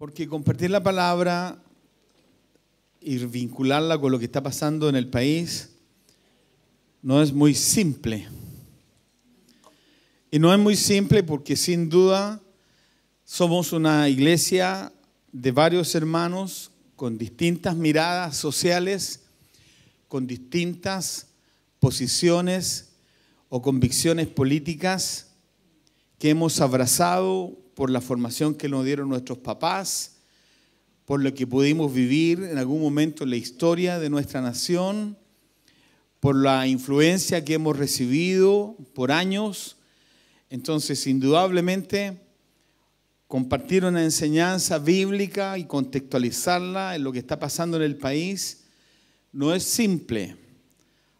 Porque compartir la palabra y vincularla con lo que está pasando en el país no es muy simple. Y no es muy simple porque sin duda somos una iglesia de varios hermanos con distintas miradas sociales, con distintas posiciones o convicciones políticas que hemos abrazado por la formación que nos dieron nuestros papás, por lo que pudimos vivir en algún momento en la historia de nuestra nación, por la influencia que hemos recibido por años. Entonces, indudablemente, compartir una enseñanza bíblica y contextualizarla en lo que está pasando en el país no es simple.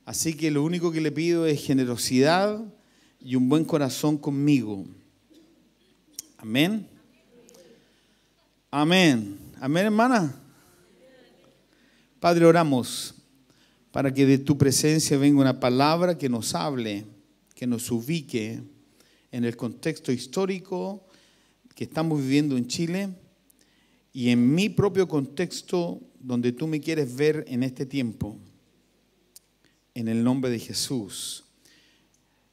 Así que lo único que le pido es generosidad y un buen corazón conmigo. Amén. Amén. Amén, hermana. Padre, oramos para que de tu presencia venga una palabra que nos hable, que nos ubique en el contexto histórico que estamos viviendo en Chile y en mi propio contexto donde tú me quieres ver en este tiempo. En el nombre de Jesús.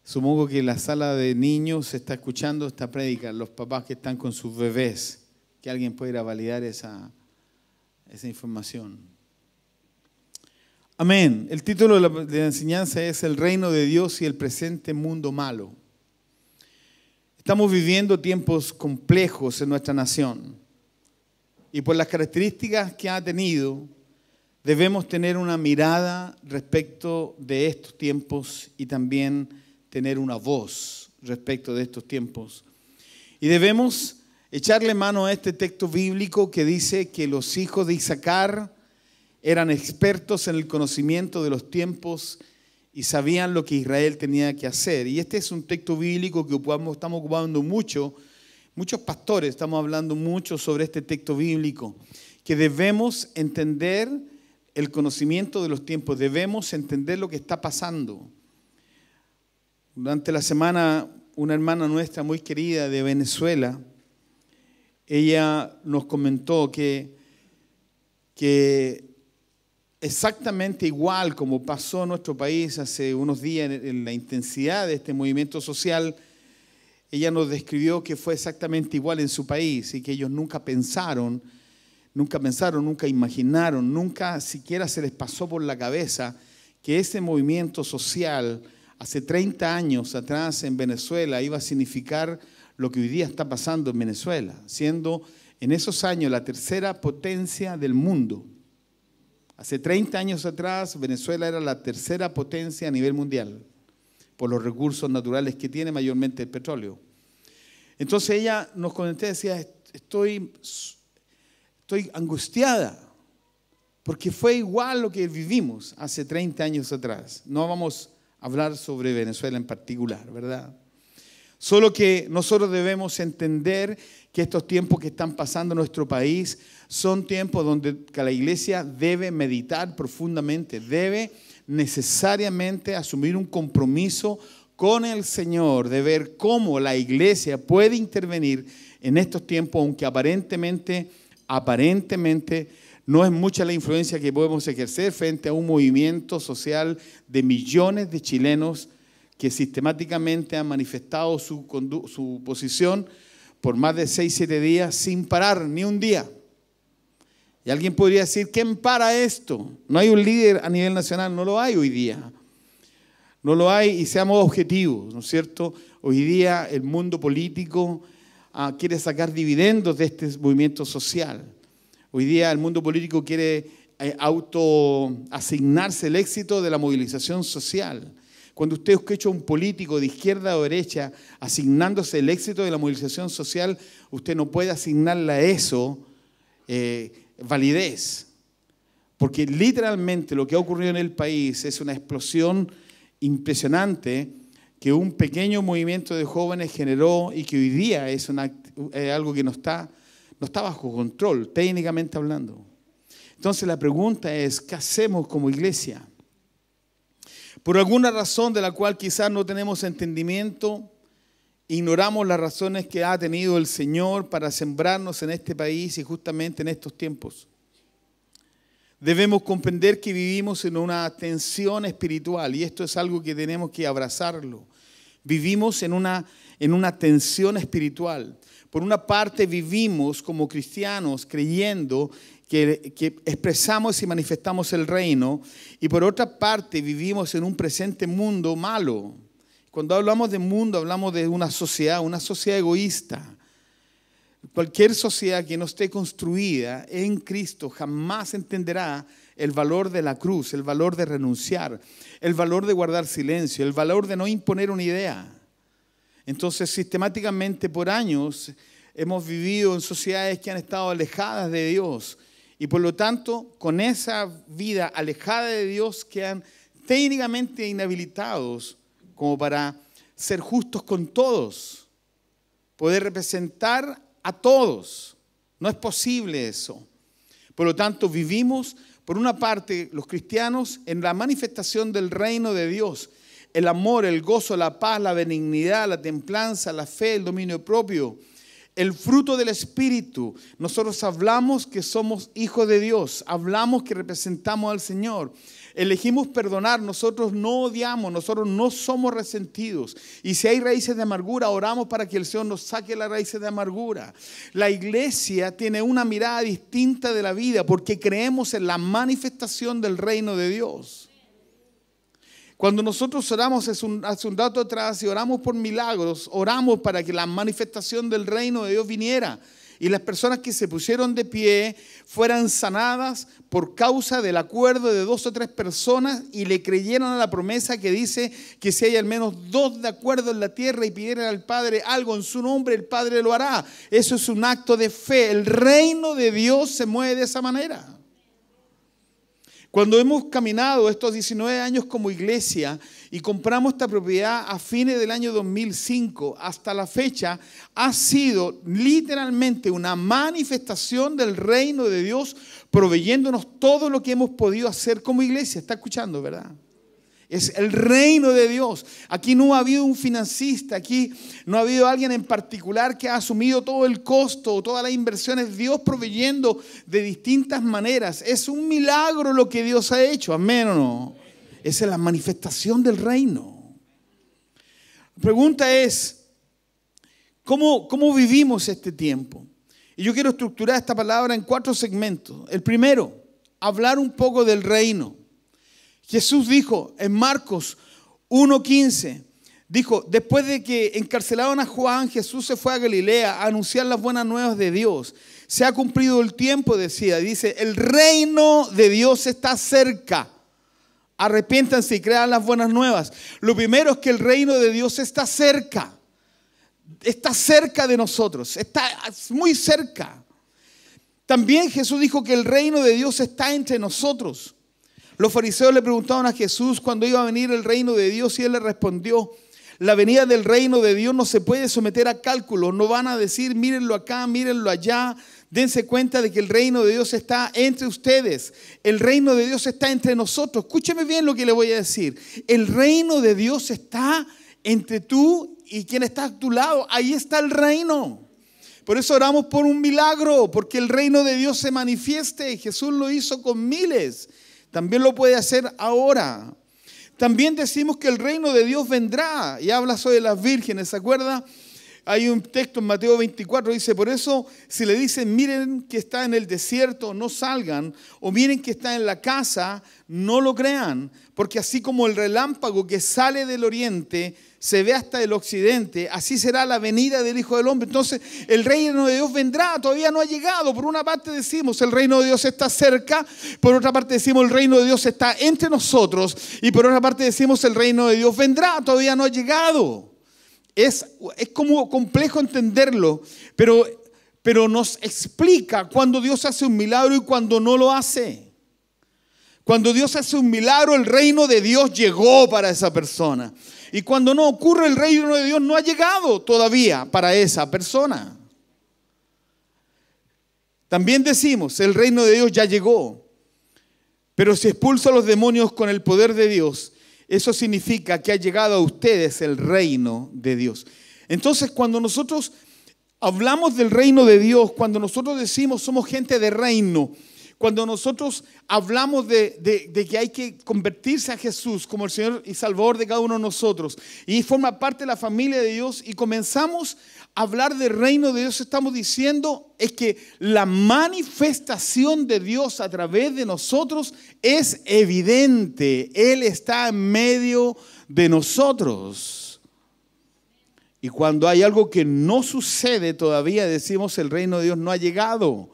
Supongo que la sala de niños se está escuchando esta prédica, los papás que están con sus bebés, que alguien pueda ir a validar esa, esa información. Amén. El título de la, de la enseñanza es El reino de Dios y el presente mundo malo. Estamos viviendo tiempos complejos en nuestra nación y por las características que ha tenido, debemos tener una mirada respecto de estos tiempos y también tener una voz respecto de estos tiempos. Y debemos echarle mano a este texto bíblico que dice que los hijos de Isaacar eran expertos en el conocimiento de los tiempos y sabían lo que Israel tenía que hacer. Y este es un texto bíblico que estamos ocupando mucho, muchos pastores estamos hablando mucho sobre este texto bíblico, que debemos entender el conocimiento de los tiempos, debemos entender lo que está pasando. Durante la semana, una hermana nuestra muy querida de Venezuela, ella nos comentó que, exactamente igual como pasó en nuestro país hace unos días en la intensidad de este movimiento social, ella nos describió que fue exactamente igual en su país y que ellos nunca pensaron, nunca pensaron, nunca imaginaron, nunca siquiera se les pasó por la cabeza que ese movimiento social hace 30 años atrás en Venezuela iba a significar lo que hoy día está pasando en Venezuela, siendo en esos años la tercera potencia del mundo. Hace 30 años atrás Venezuela era la tercera potencia a nivel mundial por los recursos naturales que tiene, mayormente el petróleo. Entonces ella nos comentó y decía, estoy, estoy angustiada, porque fue igual lo que vivimos hace 30 años atrás. No vamos hablar sobre Venezuela en particular, ¿verdad? Solo que nosotros debemos entender que estos tiempos que están pasando en nuestro país son tiempos donde la iglesia debe meditar profundamente, debe necesariamente asumir un compromiso con el Señor de ver cómo la iglesia puede intervenir en estos tiempos, aunque aparentemente, aparentemente no es mucha la influencia que podemos ejercer frente a un movimiento social de millones de chilenos que sistemáticamente han manifestado su, posición por más de 6-7 días sin parar ni un día. Y alguien podría decir, ¿quién para esto? No hay un líder a nivel nacional, no lo hay hoy día. No lo hay y seamos objetivos, ¿no es cierto? Hoy día el mundo político ah, quiere sacar dividendos de este movimiento social. Hoy día el mundo político quiere eh, auto-asignarse el éxito de la movilización social. Cuando usted escucha a un político de izquierda o derecha asignándose el éxito de la movilización social, usted no puede asignarle a eso eh, validez. Porque literalmente lo que ha ocurrido en el país es una explosión impresionante que un pequeño movimiento de jóvenes generó y que hoy día es eh, algo que no está no está bajo control, técnicamente hablando. Entonces la pregunta es, ¿qué hacemos como iglesia? Por alguna razón de la cual quizás no tenemos entendimiento, ignoramos las razones que ha tenido el Señor para sembrarnos en este país y justamente en estos tiempos. Debemos comprender que vivimos en una tensión espiritual y esto es algo que tenemos que abrazarlo. Vivimos en una, en una tensión espiritual. Por una parte vivimos como cristianos creyendo que, expresamos y manifestamos el reino y por otra parte vivimos en un presente mundo malo. Cuando hablamos de mundo hablamos de una sociedad, una sociedad egoísta. Cualquier sociedad que no esté construida en Cristo jamás entenderá el valor de la cruz, el valor de renunciar, el valor de guardar silencio, el valor de no imponer una idea. Entonces, sistemáticamente por años hemos vivido en sociedades que han estado alejadas de Dios y por lo tanto, con esa vida alejada de Dios quedan técnicamente inhabilitados como para ser justos con todos, poder representar a todos. No es posible eso. Por lo tanto, vivimos, por una parte, los cristianos en la manifestación del reino de Dios, el amor, el gozo, la paz, la benignidad, la templanza, la fe, el dominio propio. El fruto del Espíritu. Nosotros hablamos que somos hijos de Dios, hablamos que representamos al Señor. Elegimos perdonar, nosotros no odiamos, nosotros no somos resentidos. Y si hay raíces de amargura, oramos para que el Señor nos saque las raíces de amargura. La iglesia tiene una mirada distinta de la vida porque creemos en la manifestación del reino de Dios. Cuando nosotros oramos hace un rato atrás y oramos por milagros, oramos para que la manifestación del reino de Dios viniera y las personas que se pusieron de pie fueran sanadas por causa del acuerdo de dos o tres personas y le creyeron a la promesa que dice que si hay al menos dos de acuerdo en la tierra y pidieran al Padre algo en su nombre, el Padre lo hará. Eso es un acto de fe. El reino de Dios se mueve de esa manera. Cuando hemos caminado estos 19 años como iglesia y compramos esta propiedad a fines del año 2005 hasta la fecha, ha sido literalmente una manifestación del reino de Dios proveyéndonos todo lo que hemos podido hacer como iglesia. Está escuchando, ¿verdad? Es el reino de Dios. Aquí no ha habido un financista, aquí no ha habido alguien en particular que ha asumido todo el costo, todas las inversiones. Dios proveyendo de distintas maneras. Es un milagro lo que Dios ha hecho, amén o no. Esa es la manifestación del reino. La pregunta es, cómo vivimos este tiempo? Y yo quiero estructurar esta palabra en cuatro segmentos. El primero, hablar un poco del reino. Jesús dijo en Marcos 1.15, dijo, después de que encarcelaron a Juan, Jesús se fue a Galilea a anunciar las buenas nuevas de Dios. Se ha cumplido el tiempo, decía, dice, el reino de Dios está cerca. Arrepiéntanse y crean las buenas nuevas. Lo primero es que el reino de Dios está cerca. Está cerca de nosotros. Está muy cerca. También Jesús dijo que el reino de Dios está entre nosotros. Los fariseos le preguntaron a Jesús cuándo iba a venir el reino de Dios y él le respondió, la venida del reino de Dios no se puede someter a cálculo, no van a decir mírenlo acá, mírenlo allá, dense cuenta de que el reino de Dios está entre ustedes, el reino de Dios está entre nosotros. Escúcheme bien lo que le voy a decir, el reino de Dios está entre tú y quien está a tu lado, ahí está el reino. Por eso oramos por un milagro, porque el reino de Dios se manifieste. Jesús lo hizo con miles. También lo puede hacer ahora. También decimos que el reino de Dios vendrá y habla sobre las vírgenes, ¿se acuerda? Hay un texto en Mateo 24, dice, por eso si le dicen, miren que está en el desierto, no salgan, o miren que está en la casa, no lo crean, porque así como el relámpago que sale del oriente se ve hasta el occidente, así será la venida del Hijo del Hombre. Entonces el reino de Dios vendrá, todavía no ha llegado. Por una parte decimos, el reino de Dios está cerca, por otra parte decimos, el reino de Dios está entre nosotros, y por otra parte decimos, el reino de Dios vendrá, todavía no ha llegado. Es, como complejo entenderlo, pero, pero nos explica cuando Dios hace un milagro y cuando no lo hace. Cuando Dios hace un milagro, el reino de Dios llegó para esa persona. Y cuando no ocurre, el reino de Dios no ha llegado todavía para esa persona. También decimos, el reino de Dios ya llegó. Pero si expulsa a los demonios con el poder de Dios, eso significa que ha llegado a ustedes el reino de Dios. Entonces, cuando nosotros hablamos del reino de Dios, cuando nosotros decimos somos gente de reino, cuando nosotros hablamos de, que hay que convertirse a Jesús como el Señor y Salvador de cada uno de nosotros y forma parte de la familia de Dios y comenzamos a hablar del reino de Dios, estamos diciendo es que la manifestación de Dios a través de nosotros es evidente. Él está en medio de nosotros. Y cuando hay algo que no sucede todavía, decimos el reino de Dios no ha llegado.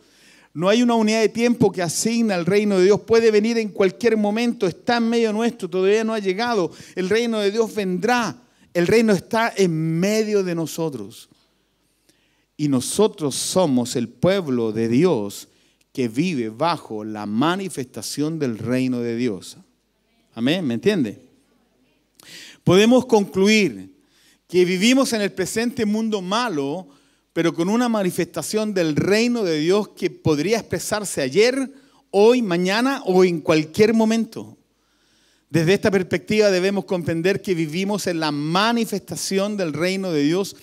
No hay una unidad de tiempo que asigna el reino de Dios. Puede venir en cualquier momento, está en medio nuestro, todavía no ha llegado. El reino de Dios vendrá. El reino está en medio de nosotros. Y nosotros somos el pueblo de Dios que vive bajo la manifestación del reino de Dios. Amén, ¿me entiende? Podemos concluir que vivimos en el presente mundo malo, pero con una manifestación del reino de Dios que podría expresarse ayer, hoy, mañana o en cualquier momento. Desde esta perspectiva debemos comprender que vivimos en la manifestación del reino de Dios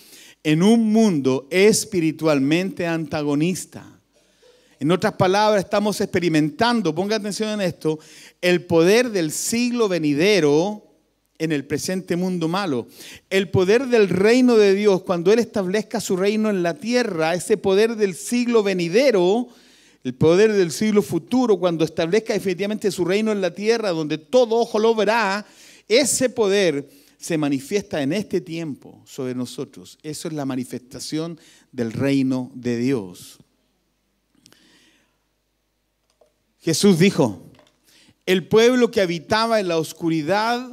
en un mundo espiritualmente antagonista. En otras palabras, estamos experimentando, ponga atención en esto, el poder del siglo venidero en el presente mundo malo. El poder del reino de Dios, cuando Él establezca su reino en la tierra, ese poder del siglo venidero, el poder del siglo futuro, cuando establezca definitivamente su reino en la tierra, donde todo ojo lo verá, ese poder se manifiesta en este tiempo sobre nosotros. Eso es la manifestación del reino de Dios. Jesús dijo, el pueblo que habitaba en la oscuridad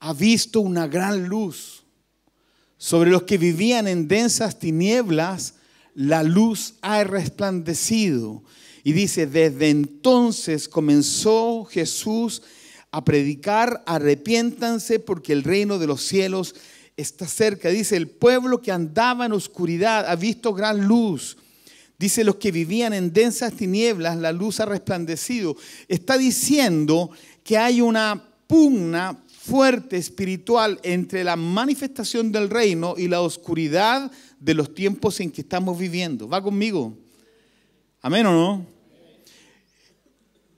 ha visto una gran luz. Sobre los que vivían en densas tinieblas, la luz ha resplandecido. Y dice, desde entonces comenzó Jesús a predicar, arrepiéntanse porque el reino de los cielos está cerca. Dice, el pueblo que andaba en oscuridad ha visto gran luz. Dice, los que vivían en densas tinieblas, la luz ha resplandecido. Está diciendo que hay una pugna fuerte espiritual entre la manifestación del reino y la oscuridad de los tiempos en que estamos viviendo. ¿Va conmigo? Amén o no?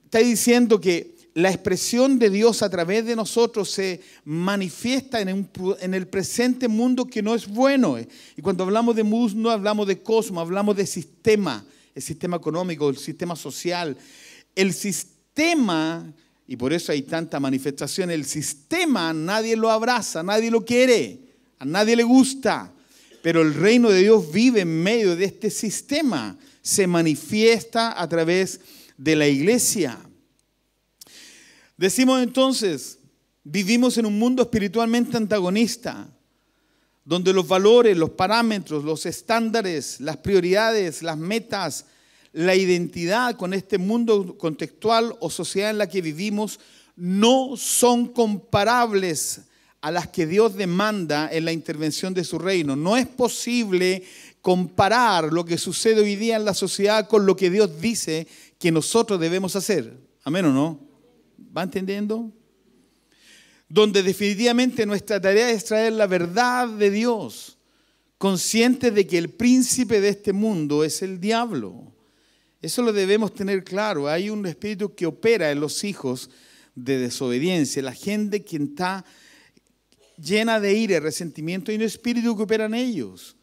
Está diciendo que la expresión de Dios a través de nosotros se manifiesta en, el presente mundo que no es bueno. Y cuando hablamos de mundo no hablamos de cosmos, hablamos de sistema, el sistema económico, el sistema social. El sistema y por eso hay tanta manifestación. El sistema nadie lo abraza, nadie lo quiere, a nadie le gusta. Pero el reino de Dios vive en medio de este sistema. Se manifiesta a través de la iglesia. Decimos entonces, vivimos en un mundo espiritualmente antagonista, donde los valores, los parámetros, los estándares, las prioridades, las metas, la identidad con este mundo contextual o sociedad en la que vivimos no son comparables a las que Dios demanda en la intervención de su reino. No es posible comparar lo que sucede hoy día en la sociedad con lo que Dios dice que nosotros debemos hacer. Amén o no? ¿Va entendiendo? Donde definitivamente nuestra tarea es traer la verdad de Dios, consciente de que el príncipe de este mundo es el diablo eso lo debemos tener claro. Hay un espíritu que opera en los hijos de desobediencia, la gente que está llena de ira, resentimiento, hay un espíritu que opera en ellos.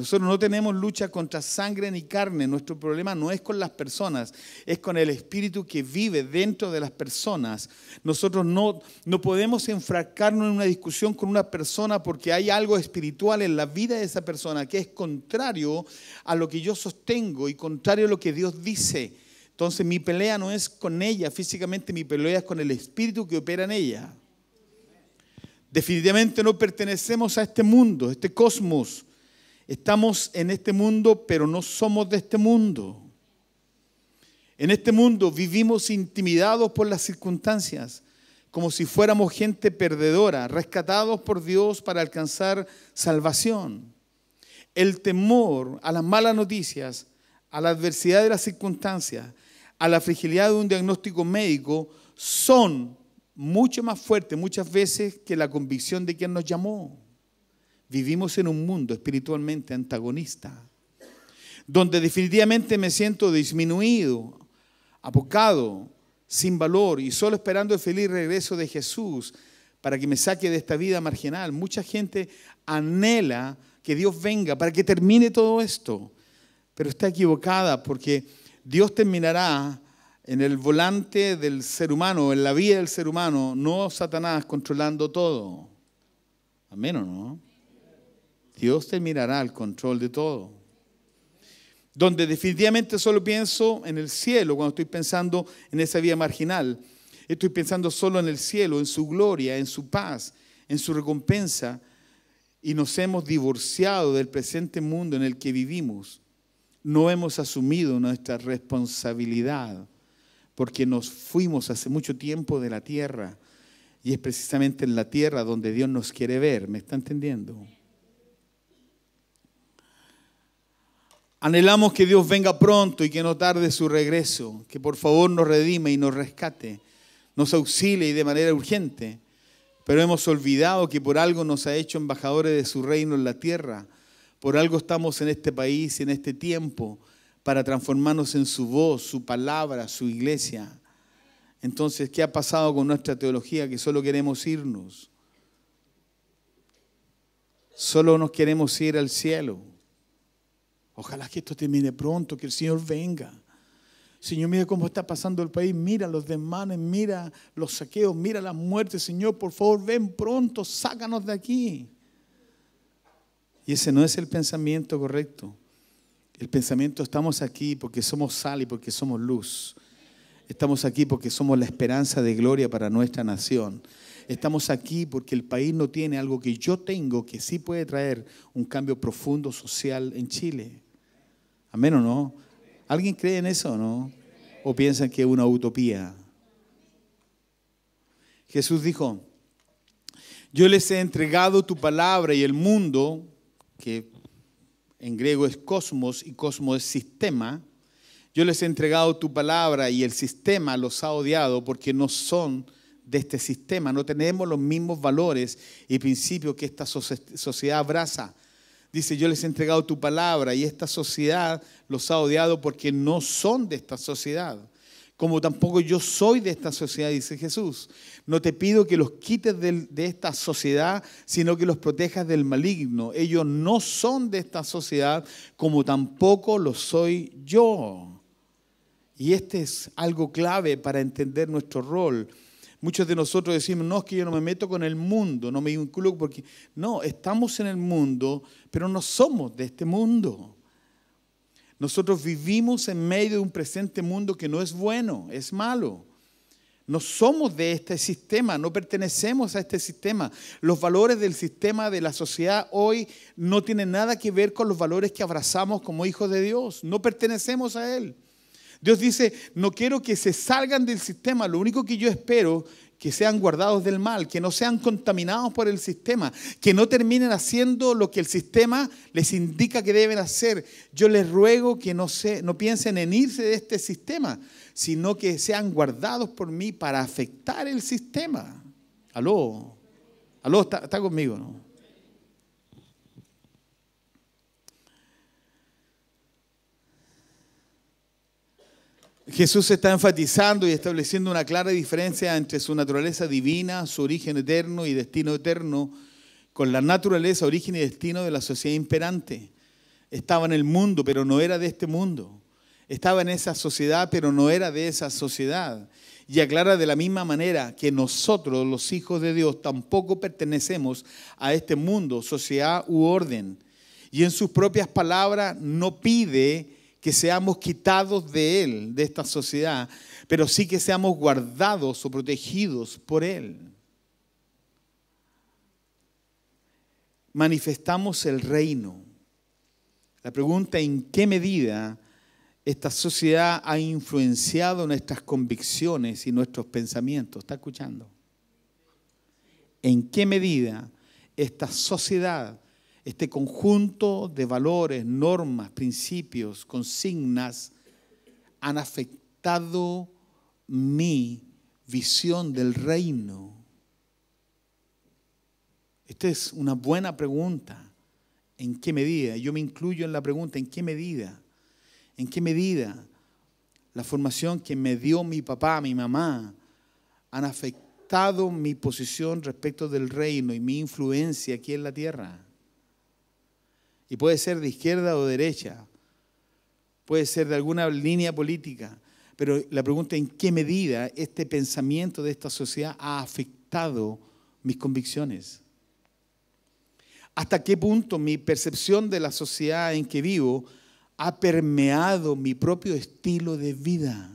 Nosotros no tenemos lucha contra sangre ni carne. Nuestro problema no es con las personas, es con el espíritu que vive dentro de las personas. Nosotros no, no podemos enfrascarnos en una discusión con una persona porque hay algo espiritual en la vida de esa persona que es contrario a lo que yo sostengo y contrario a lo que Dios dice. Entonces mi pelea no es con ella físicamente, mi pelea es con el espíritu que opera en ella. Definitivamente no pertenecemos a este mundo, a este cosmos. Estamos en este mundo, pero no somos de este mundo. En este mundo vivimos intimidados por las circunstancias, como si fuéramos gente perdedora, rescatados por Dios para alcanzar salvación. El temor a las malas noticias, a la adversidad de las circunstancias, a la fragilidad de un diagnóstico médico, son mucho más fuertes muchas veces que la convicción de quien nos llamó. Vivimos en un mundo espiritualmente antagonista, donde definitivamente me siento disminuido, apocado, sin valor y solo esperando el feliz regreso de Jesús para que me saque de esta vida marginal. Mucha gente anhela que Dios venga para que termine todo esto, pero está equivocada porque Dios terminará en el volante del ser humano, en la vida del ser humano, no Satanás controlando todo. Amén o no. Dios te mirará al control de todo. Donde definitivamente solo pienso en el cielo, cuando estoy pensando en esa vía marginal, estoy pensando solo en el cielo, en su gloria, en su paz, en su recompensa, y nos hemos divorciado del presente mundo en el que vivimos. No hemos asumido nuestra responsabilidad, porque nos fuimos hace mucho tiempo de la tierra, y es precisamente en la tierra donde Dios nos quiere ver, ¿me está entendiendo? Anhelamos que Dios venga pronto y que no tarde su regreso, que por favor nos redime y nos rescate, nos auxile y de manera urgente. Pero hemos olvidado que por algo nos ha hecho embajadores de su reino en la tierra, por algo estamos en este país, y en este tiempo, para transformarnos en su voz, su palabra, su iglesia. Entonces, ¿qué ha pasado con nuestra teología? Que solo queremos irnos. Solo nos queremos ir al cielo. Ojalá que esto termine pronto, que el Señor venga. Señor, mira cómo está pasando el país, mira los desmanes, mira los saqueos, mira las muertes. Señor, por favor, ven pronto, sácanos de aquí. Y ese no es el pensamiento correcto. El pensamiento estamos aquí porque somos sal y porque somos luz. Estamos aquí porque somos la esperanza de gloria para nuestra nación. Estamos aquí porque el país no tiene algo que yo tengo que sí puede traer un cambio profundo social en Chile. Amén o no. ¿Alguien cree en eso o no? ¿O piensan que es una utopía? Jesús dijo, yo les he entregado tu palabra y el mundo, que en griego es cosmos y cosmos es sistema, yo les he entregado tu palabra y el sistema los ha odiado porque no son de este sistema, no tenemos los mismos valores y principios que esta sociedad abraza. Dice, yo les he entregado tu palabra y esta sociedad los ha odiado porque no son de esta sociedad. Como tampoco yo soy de esta sociedad, dice Jesús. No te pido que los quites de, esta sociedad, sino que los protejas del maligno. Ellos no son de esta sociedad, como tampoco lo soy yo. Y este es algo clave para entender nuestro rol Muchos de nosotros decimos, no, es que yo no me meto con el mundo, no me incluyo porque... No, estamos en el mundo, pero no somos de este mundo. Nosotros vivimos en medio de un presente mundo que no es bueno, es malo. No somos de este sistema, no pertenecemos a este sistema. Los valores del sistema de la sociedad hoy no tienen nada que ver con los valores que abrazamos como hijos de Dios. No pertenecemos a él. Dios dice, no quiero que se salgan del sistema, lo único que yo espero que sean guardados del mal, que no sean contaminados por el sistema, que no terminen haciendo lo que el sistema les indica que deben hacer. Yo les ruego que no, no piensen en irse de este sistema, sino que sean guardados por mí para afectar el sistema. Aló, aló, está, está conmigo, ¿no? Jesús está enfatizando y estableciendo una clara diferencia entre su naturaleza divina, su origen eterno y destino eterno, con la naturaleza, origen y destino de la sociedad imperante. Estaba en el mundo, pero no era de este mundo. Estaba en esa sociedad, pero no era de esa sociedad. Y aclara de la misma manera que nosotros, los hijos de Dios, tampoco pertenecemos a este mundo, sociedad u orden. Y en sus propias palabras no pide que seamos quitados de Él, de esta sociedad, pero sí que seamos guardados o protegidos por Él. Manifestamos el reino. La pregunta en qué medida esta sociedad ha influenciado nuestras convicciones y nuestros pensamientos. ¿Está escuchando? ¿En qué medida esta sociedad este conjunto de valores, normas, principios, consignas, han afectado mi visión del reino? Esta es una buena pregunta. ¿En qué medida? Yo me incluyo en la pregunta, ¿en qué medida? ¿En qué medida la formación que me dio mi papá, mi mamá, han afectado mi posición respecto del reino y mi influencia aquí en la tierra? Y puede ser de izquierda o derecha, puede ser de alguna línea política, pero la pregunta es en qué medida este pensamiento de esta sociedad ha afectado mis convicciones. ¿Hasta qué punto mi percepción de la sociedad en que vivo ha permeado mi propio estilo de vida?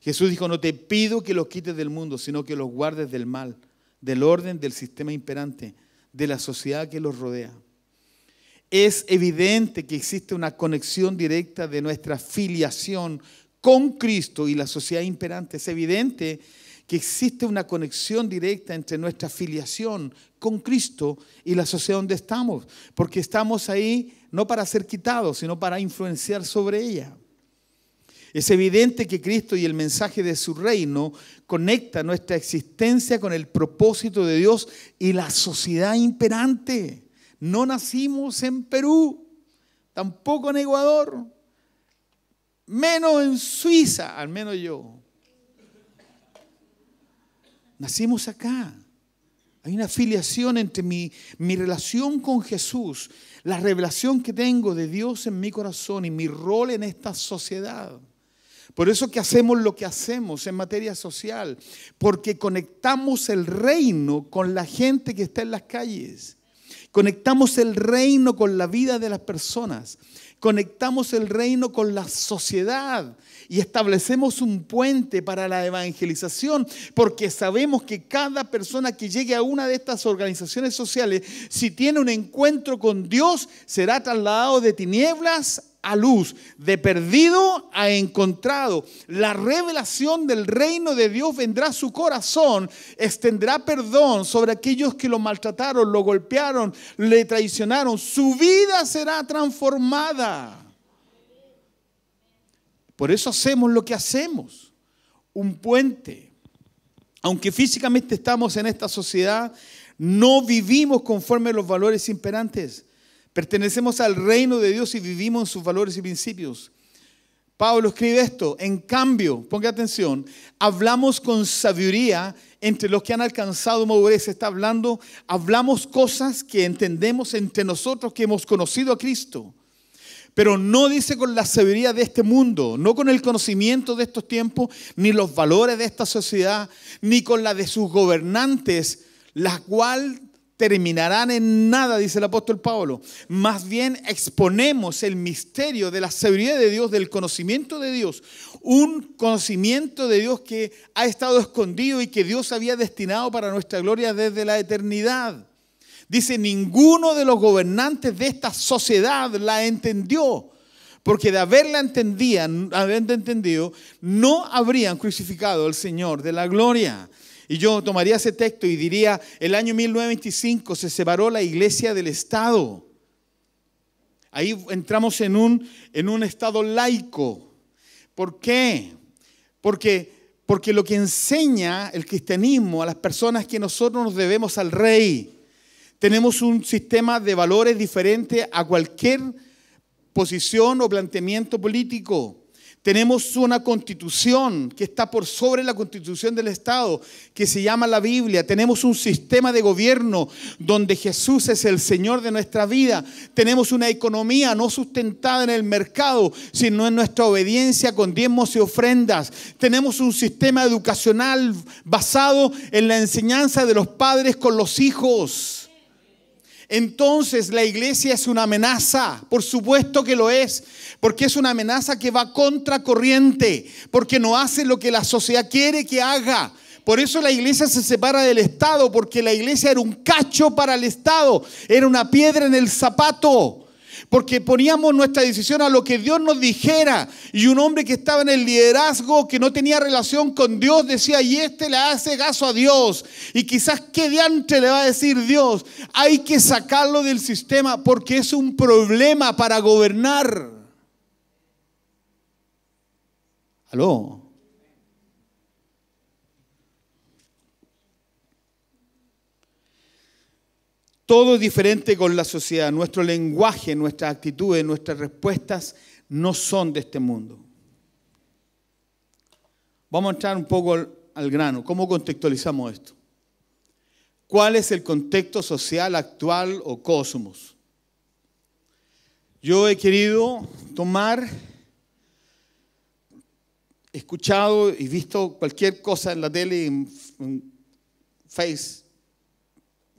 Jesús dijo, no te pido que los quites del mundo, sino que los guardes del mal, del orden del sistema imperante de la sociedad que los rodea. Es evidente que existe una conexión directa de nuestra filiación con Cristo y la sociedad imperante. Es evidente que existe una conexión directa entre nuestra filiación con Cristo y la sociedad donde estamos, porque estamos ahí no para ser quitados, sino para influenciar sobre ella. Es evidente que Cristo y el mensaje de su reino conectan nuestra existencia con el propósito de Dios y la sociedad imperante. No nacimos en Perú, tampoco en Ecuador, menos en Suiza, al menos yo. Nacimos acá. Hay una filiación entre mi, mi, relación con Jesús, la revelación que tengo de Dios en mi corazón y mi rol en esta sociedad. Por eso que hacemos lo que hacemos en materia social, porque conectamos el reino con la gente que está en las calles. Conectamos el reino con la vida de las personas. Conectamos el reino con la sociedad y establecemos un puente para la evangelización, porque sabemos que cada persona que llegue a una de estas organizaciones sociales, si tiene un encuentro con Dios, será trasladado de tinieblas a luz, de perdido a encontrado. La revelación del reino de Dios vendrá a su corazón, extenderá perdón sobre aquellos que lo maltrataron, lo golpearon, le traicionaron. Su vida será transformada. Por eso hacemos lo que hacemos, un puente. Aunque físicamente estamos en esta sociedad, no vivimos conforme a los valores imperantes Pertenecemos al reino de Dios y vivimos en sus valores y principios. Pablo escribe esto, en cambio, ponga atención, hablamos con sabiduría entre los que han alcanzado madurez, está hablando, hablamos cosas que entendemos entre nosotros que hemos conocido a Cristo, pero no dice con la sabiduría de este mundo, no con el conocimiento de estos tiempos, ni los valores de esta sociedad, ni con la de sus gobernantes, la cual terminarán en nada, dice el apóstol Pablo. Más bien exponemos el misterio de la sabiduría de Dios, del conocimiento de Dios. Un conocimiento de Dios que ha estado escondido y que Dios había destinado para nuestra gloria desde la eternidad. Dice, ninguno de los gobernantes de esta sociedad la entendió, porque de haberla entendido, no habrían crucificado al Señor de la gloria. Y yo tomaría ese texto y diría, el año 1925 se separó la iglesia del Estado. Ahí entramos en un, en un Estado laico. ¿Por qué? Porque, porque lo que enseña el cristianismo a las personas que nosotros nos debemos al rey. Tenemos un sistema de valores diferente a cualquier posición o planteamiento político. Tenemos una constitución que está por sobre la constitución del Estado, que se llama la Biblia. Tenemos un sistema de gobierno donde Jesús es el Señor de nuestra vida. Tenemos una economía no sustentada en el mercado, sino en nuestra obediencia con diezmos y ofrendas. Tenemos un sistema educacional basado en la enseñanza de los padres con los hijos entonces la iglesia es una amenaza, por supuesto que lo es, porque es una amenaza que va corriente, porque no hace lo que la sociedad quiere que haga. Por eso la iglesia se separa del Estado, porque la iglesia era un cacho para el Estado, era una piedra en el zapato porque poníamos nuestra decisión a lo que Dios nos dijera. Y un hombre que estaba en el liderazgo, que no tenía relación con Dios, decía, y este le hace caso a Dios. Y quizás qué diante le va a decir Dios. Hay que sacarlo del sistema porque es un problema para gobernar. Aló. Todo es diferente con la sociedad. Nuestro lenguaje, nuestras actitudes, nuestras respuestas no son de este mundo. Vamos a entrar un poco al, grano. ¿Cómo contextualizamos esto? ¿Cuál es el contexto social actual o cosmos? Yo he querido tomar, escuchado y visto cualquier cosa en la tele, en, Facebook,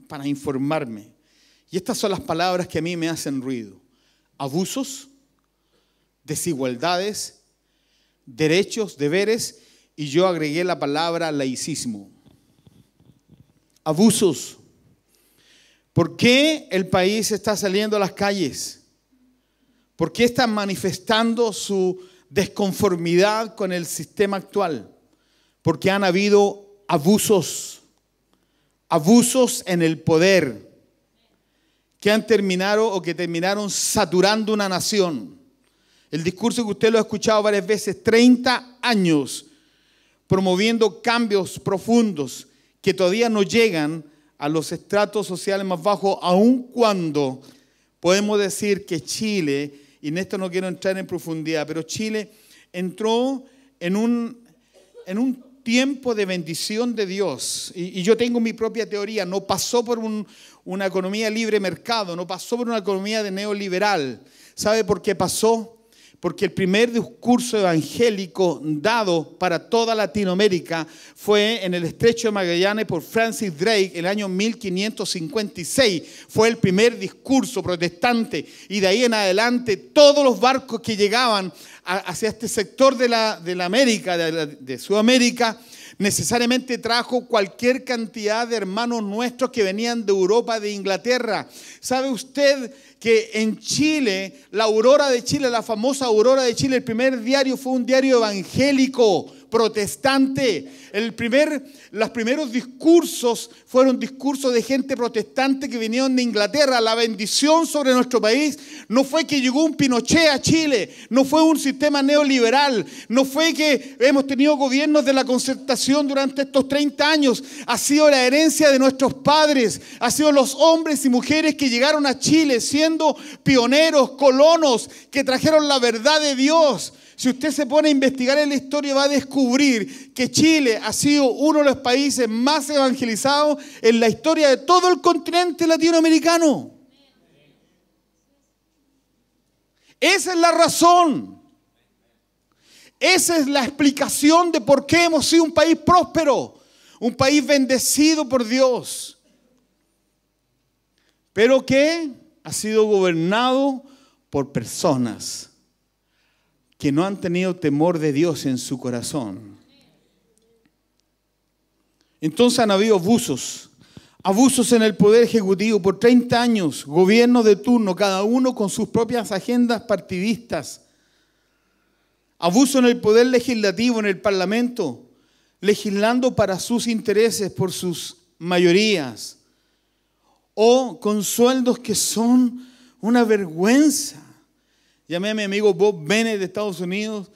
para informarme. Y estas son las palabras que a mí me hacen ruido. Abusos, desigualdades, derechos, deberes, y yo agregué la palabra laicismo. Abusos. ¿Por qué el país está saliendo a las calles? ¿Por qué están manifestando su desconformidad con el sistema actual? Porque han habido abusos abusos en el poder que han terminado o que terminaron saturando una nación. El discurso que usted lo ha escuchado varias veces, 30 años promoviendo cambios profundos que todavía no llegan a los estratos sociales más bajos, aun cuando podemos decir que Chile, y en esto no quiero entrar en profundidad, pero Chile entró en un, en un tiempo de bendición de Dios, y, yo tengo mi propia teoría, no pasó por una economía libre mercado, no pasó por una economía de neoliberal. ¿Sabe por qué pasó? porque el primer discurso evangélico dado para toda Latinoamérica fue en el Estrecho de Magallanes por Francis Drake el año 1556. Fue el primer discurso protestante y de ahí en adelante todos los barcos que llegaban hacia este sector de la, América, de, de Sudamérica, necesariamente trajo cualquier cantidad de hermanos nuestros que venían de Europa, de Inglaterra. ¿Sabe usted? que en Chile, la Aurora de Chile, la famosa Aurora de Chile, el primer diario fue un diario evangélico, protestante. El primer, los primeros discursos fueron discursos de gente protestante que vinieron de Inglaterra. La bendición sobre nuestro país no fue que llegó un Pinochet a Chile, no fue un sistema neoliberal, no fue que hemos tenido gobiernos de la concertación durante estos 30 años, ha sido la herencia de nuestros padres, ha sido los hombres y mujeres que llegaron a Chile siendo pioneros, colonos, que trajeron la verdad de Dios. Si usted se pone a investigar en la historia va a descubrir que Chile ha sido uno de los países más evangelizados en la historia de todo el continente latinoamericano. Esa es la razón. Esa es la explicación de por qué hemos sido un país próspero, un país bendecido por Dios, pero que ha sido gobernado por personas que no han tenido temor de Dios en su corazón. Entonces han habido abusos, Abusos en el poder ejecutivo por 30 años, gobierno de turno, cada uno con sus propias agendas partidistas. Abuso en el poder legislativo, en el Parlamento, legislando para sus intereses, por sus mayorías. O con sueldos que son una vergüenza. Llamé a mi amigo Bob Bennett de Estados Unidos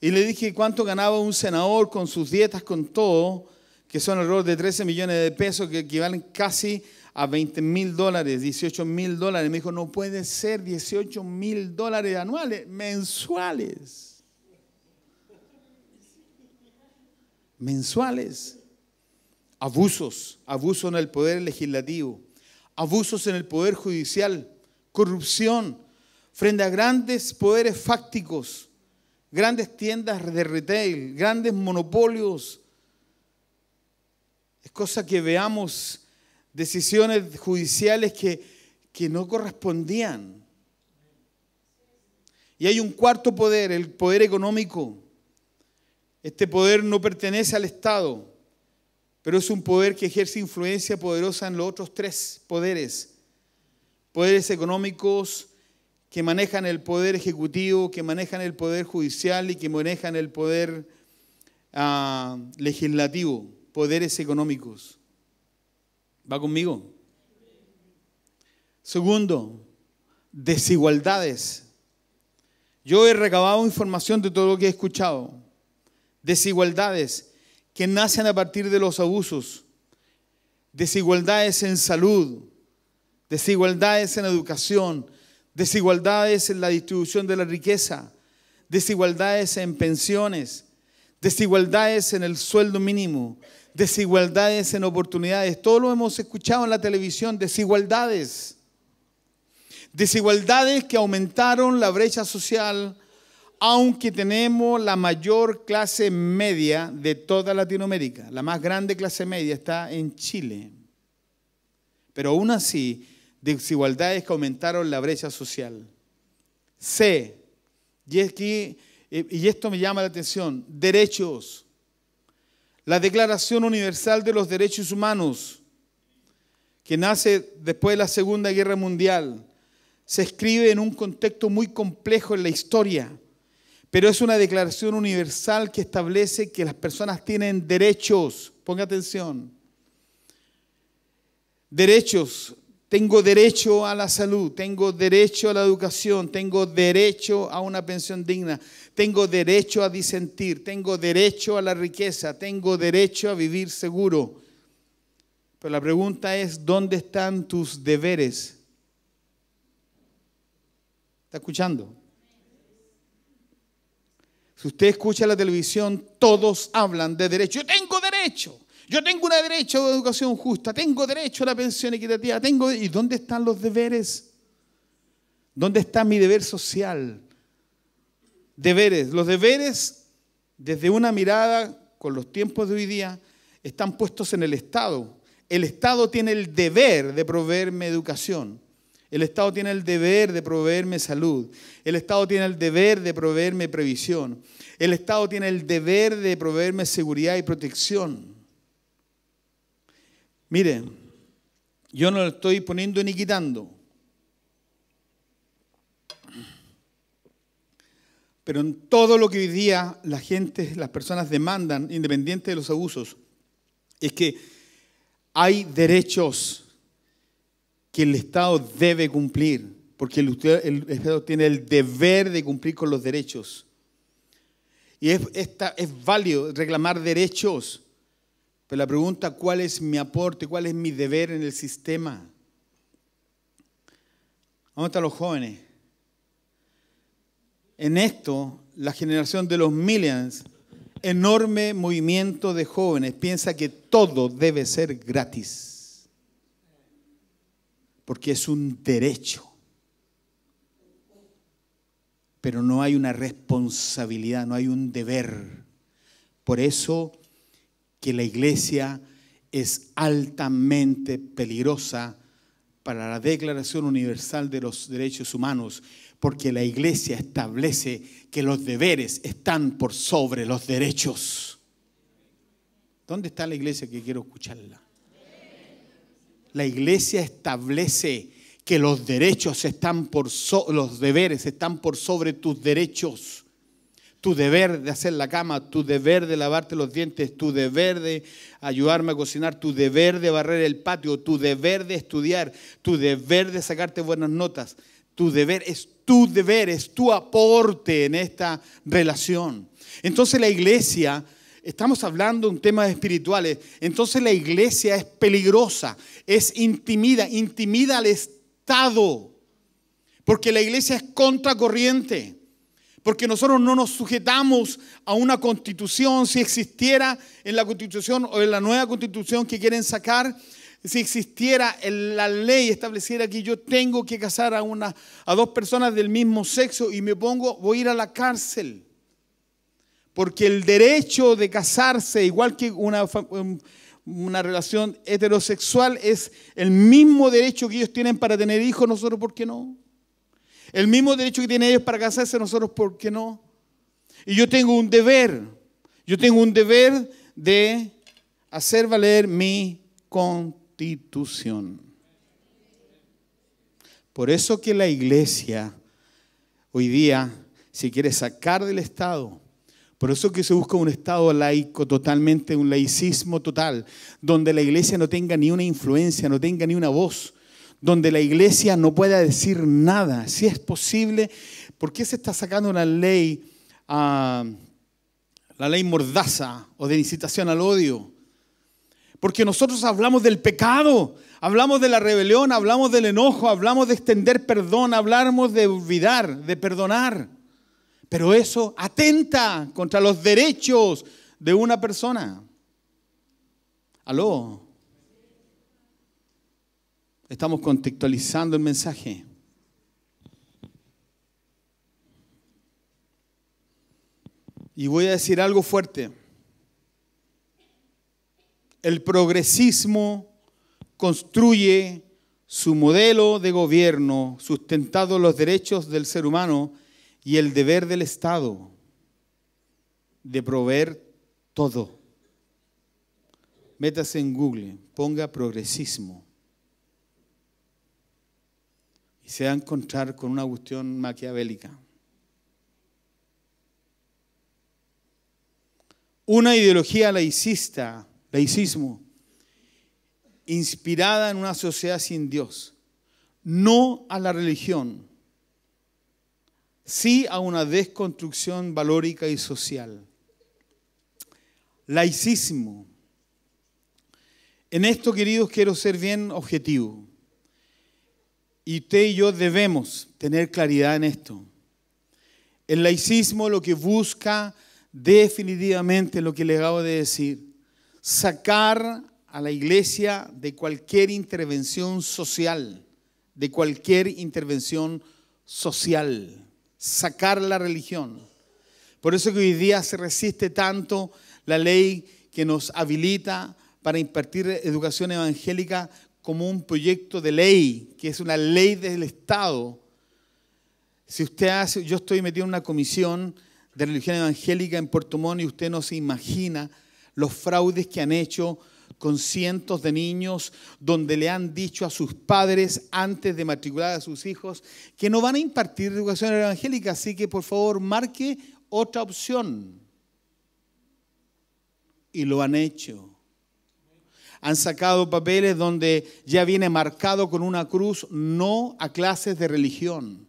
y le dije cuánto ganaba un senador con sus dietas, con todo que son alrededor de 13 millones de pesos, que equivalen casi a 20 mil dólares, 18 mil dólares. Me dijo, no puede ser 18 mil dólares anuales, mensuales. Mensuales. Abusos, abusos en el poder legislativo, abusos en el poder judicial, corrupción, frente a grandes poderes fácticos, grandes tiendas de retail, grandes monopolios, cosa que veamos decisiones judiciales que, que no correspondían. Y hay un cuarto poder, el poder económico. Este poder no pertenece al Estado, pero es un poder que ejerce influencia poderosa en los otros tres poderes. Poderes económicos que manejan el poder ejecutivo, que manejan el poder judicial y que manejan el poder ah, legislativo poderes económicos. ¿Va conmigo? Segundo, desigualdades. Yo he recabado información de todo lo que he escuchado. Desigualdades que nacen a partir de los abusos. Desigualdades en salud. Desigualdades en educación. Desigualdades en la distribución de la riqueza. Desigualdades en pensiones. Desigualdades en el sueldo mínimo desigualdades en oportunidades. Todo lo hemos escuchado en la televisión, desigualdades. Desigualdades que aumentaron la brecha social, aunque tenemos la mayor clase media de toda Latinoamérica. La más grande clase media está en Chile. Pero aún así, desigualdades que aumentaron la brecha social. C. Y, eh, y esto me llama la atención. Derechos la Declaración Universal de los Derechos Humanos, que nace después de la Segunda Guerra Mundial, se escribe en un contexto muy complejo en la historia, pero es una declaración universal que establece que las personas tienen derechos, ponga atención, derechos tengo derecho a la salud, tengo derecho a la educación, tengo derecho a una pensión digna, tengo derecho a disentir, tengo derecho a la riqueza, tengo derecho a vivir seguro. Pero la pregunta es, ¿dónde están tus deberes? ¿Está escuchando? Si usted escucha la televisión, todos hablan de derecho. Yo tengo derecho. Yo tengo un derecho a educación justa, tengo derecho a la pensión equitativa, tengo... ¿Y dónde están los deberes? ¿Dónde está mi deber social? Deberes. Los deberes, desde una mirada con los tiempos de hoy día, están puestos en el Estado. El Estado tiene el deber de proveerme educación. El Estado tiene el deber de proveerme salud. El Estado tiene el deber de proveerme previsión. El Estado tiene el deber de proveerme seguridad y protección. Mire, yo no lo estoy poniendo ni quitando. Pero en todo lo que hoy día la gente, las personas demandan, independiente de los abusos, es que hay derechos que el Estado debe cumplir, porque el, Estado tiene el deber de cumplir con los derechos. Y esta, es válido reclamar derechos, pero la pregunta, ¿cuál es mi aporte? ¿Cuál es mi deber en el sistema? ¿Dónde están los jóvenes? En esto, la generación de los millions, enorme movimiento de jóvenes, piensa que todo debe ser gratis. Porque es un derecho. Pero no hay una responsabilidad, no hay un deber. Por eso que la iglesia es altamente peligrosa para la Declaración Universal de los Derechos Humanos, porque la iglesia establece que los deberes están por sobre los derechos. ¿Dónde está la iglesia que quiero escucharla? La iglesia establece que los derechos están por los deberes están por sobre tus derechos tu deber de hacer la cama, tu deber de lavarte los dientes, tu deber de ayudarme a cocinar, tu deber de barrer el patio, tu deber de estudiar, tu deber de sacarte buenas notas, tu deber es tu deber, es tu aporte en esta relación. Entonces la iglesia, estamos hablando de temas espirituales, entonces la iglesia es peligrosa, es intimida, intimida al Estado, porque la iglesia es contracorriente porque nosotros no nos sujetamos a una constitución, si existiera en la constitución o en la nueva constitución que quieren sacar, si existiera en la ley estableciera que yo tengo que casar a, una, a dos personas del mismo sexo y me pongo, voy a ir a la cárcel. Porque el derecho de casarse, igual que una, una relación heterosexual, es el mismo derecho que ellos tienen para tener hijos, nosotros, ¿por qué no? El mismo derecho que tienen ellos para casarse, nosotros, ¿por qué no? Y yo tengo un deber, yo tengo un deber de hacer valer mi constitución. Por eso que la iglesia hoy día se quiere sacar del Estado. Por eso que se busca un Estado laico totalmente, un laicismo total, donde la iglesia no tenga ni una influencia, no tenga ni una voz, donde la iglesia no pueda decir nada. Si es posible, ¿por qué se está sacando una ley, ah, la ley mordaza o de incitación al odio? Porque nosotros hablamos del pecado, hablamos de la rebelión, hablamos del enojo, hablamos de extender perdón, hablamos de olvidar, de perdonar. Pero eso atenta contra los derechos de una persona. Aló. Estamos contextualizando el mensaje. Y voy a decir algo fuerte. El progresismo construye su modelo de gobierno sustentado los derechos del ser humano y el deber del Estado de proveer todo. Métase en Google, ponga progresismo y se va a encontrar con una cuestión maquiavélica. Una ideología laicista, laicismo, inspirada en una sociedad sin Dios, no a la religión, sí a una desconstrucción valórica y social. Laicismo. En esto, queridos, quiero ser bien objetivo. Y usted y yo debemos tener claridad en esto. El laicismo lo que busca definitivamente, lo que le acabo de decir, sacar a la iglesia de cualquier intervención social, de cualquier intervención social, sacar la religión. Por eso que hoy día se resiste tanto la ley que nos habilita para impartir educación evangélica como un proyecto de ley, que es una ley del Estado. Si usted hace, yo estoy metido en una comisión de religión evangélica en Puerto Montt y usted no se imagina los fraudes que han hecho con cientos de niños donde le han dicho a sus padres antes de matricular a sus hijos que no van a impartir educación evangélica, así que por favor marque otra opción. Y lo han hecho han sacado papeles donde ya viene marcado con una cruz no a clases de religión,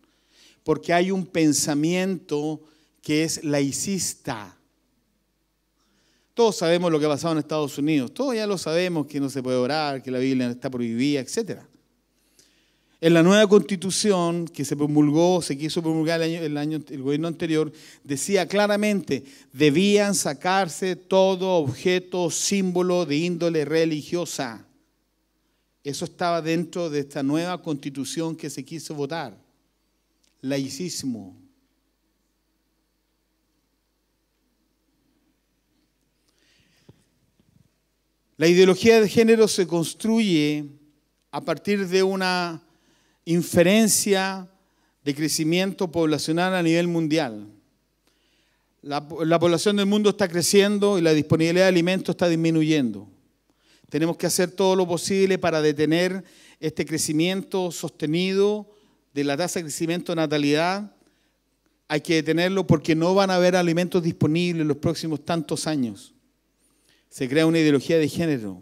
porque hay un pensamiento que es laicista. Todos sabemos lo que ha pasado en Estados Unidos, todos ya lo sabemos, que no se puede orar, que la Biblia está prohibida, etcétera. En la nueva constitución que se promulgó, se quiso promulgar el año, el gobierno anterior, decía claramente, debían sacarse todo objeto, símbolo de índole religiosa. Eso estaba dentro de esta nueva constitución que se quiso votar. Laicismo. La ideología de género se construye a partir de una inferencia de crecimiento poblacional a nivel mundial. La, población del mundo está creciendo y la disponibilidad de alimentos está disminuyendo. Tenemos que hacer todo lo posible para detener este crecimiento sostenido de la tasa de crecimiento de natalidad. Hay que detenerlo porque no van a haber alimentos disponibles en los próximos tantos años. Se crea una ideología de género,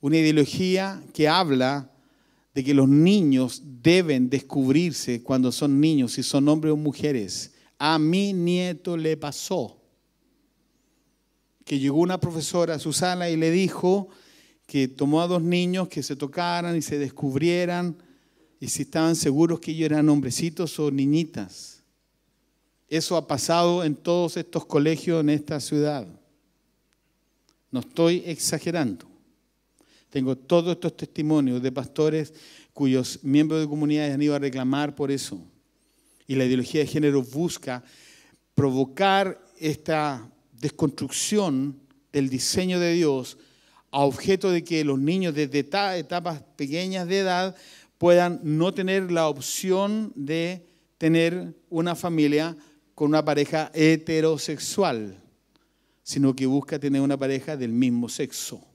una ideología que habla de que los niños deben descubrirse cuando son niños, si son hombres o mujeres. A mi nieto le pasó que llegó una profesora, a su sala y le dijo que tomó a dos niños que se tocaran y se descubrieran y si estaban seguros que ellos eran hombrecitos o niñitas. Eso ha pasado en todos estos colegios en esta ciudad. No estoy exagerando. Tengo todos estos testimonios de pastores cuyos miembros de comunidades han ido a reclamar por eso. Y la ideología de género busca provocar esta desconstrucción del diseño de Dios a objeto de que los niños desde etapas pequeñas de edad puedan no tener la opción de tener una familia con una pareja heterosexual, sino que busca tener una pareja del mismo sexo.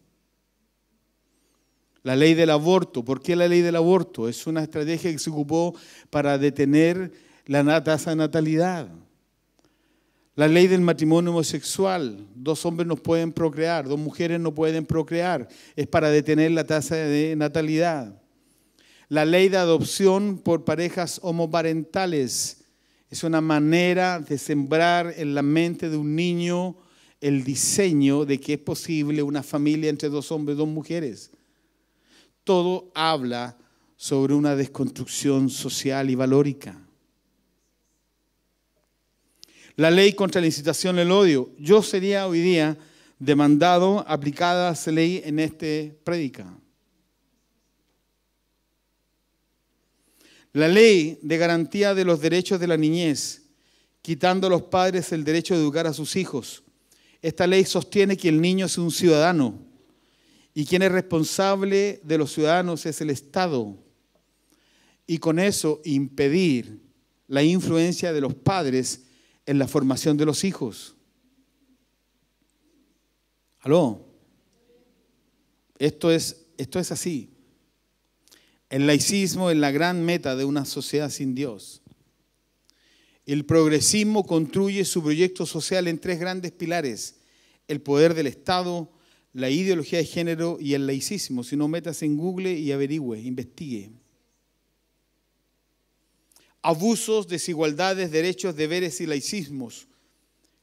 La ley del aborto. ¿Por qué la ley del aborto? Es una estrategia que se ocupó para detener la tasa de natalidad. La ley del matrimonio homosexual. Dos hombres no pueden procrear, dos mujeres no pueden procrear. Es para detener la tasa de natalidad. La ley de adopción por parejas homoparentales es una manera de sembrar en la mente de un niño el diseño de que es posible una familia entre dos hombres, dos mujeres todo habla sobre una desconstrucción social y valórica. La ley contra la incitación al odio. Yo sería hoy día demandado aplicada esa ley en este prédica. La ley de garantía de los derechos de la niñez, quitando a los padres el derecho de educar a sus hijos. Esta ley sostiene que el niño es un ciudadano y quien es responsable de los ciudadanos es el Estado. Y con eso impedir la influencia de los padres en la formación de los hijos. ¿Aló? Esto es, esto es así. El laicismo es la gran meta de una sociedad sin Dios. El progresismo construye su proyecto social en tres grandes pilares. El poder del Estado, la ideología de género y el laicismo. Si no, metas en Google y averigüe, investigue. Abusos, desigualdades, derechos, deberes y laicismos.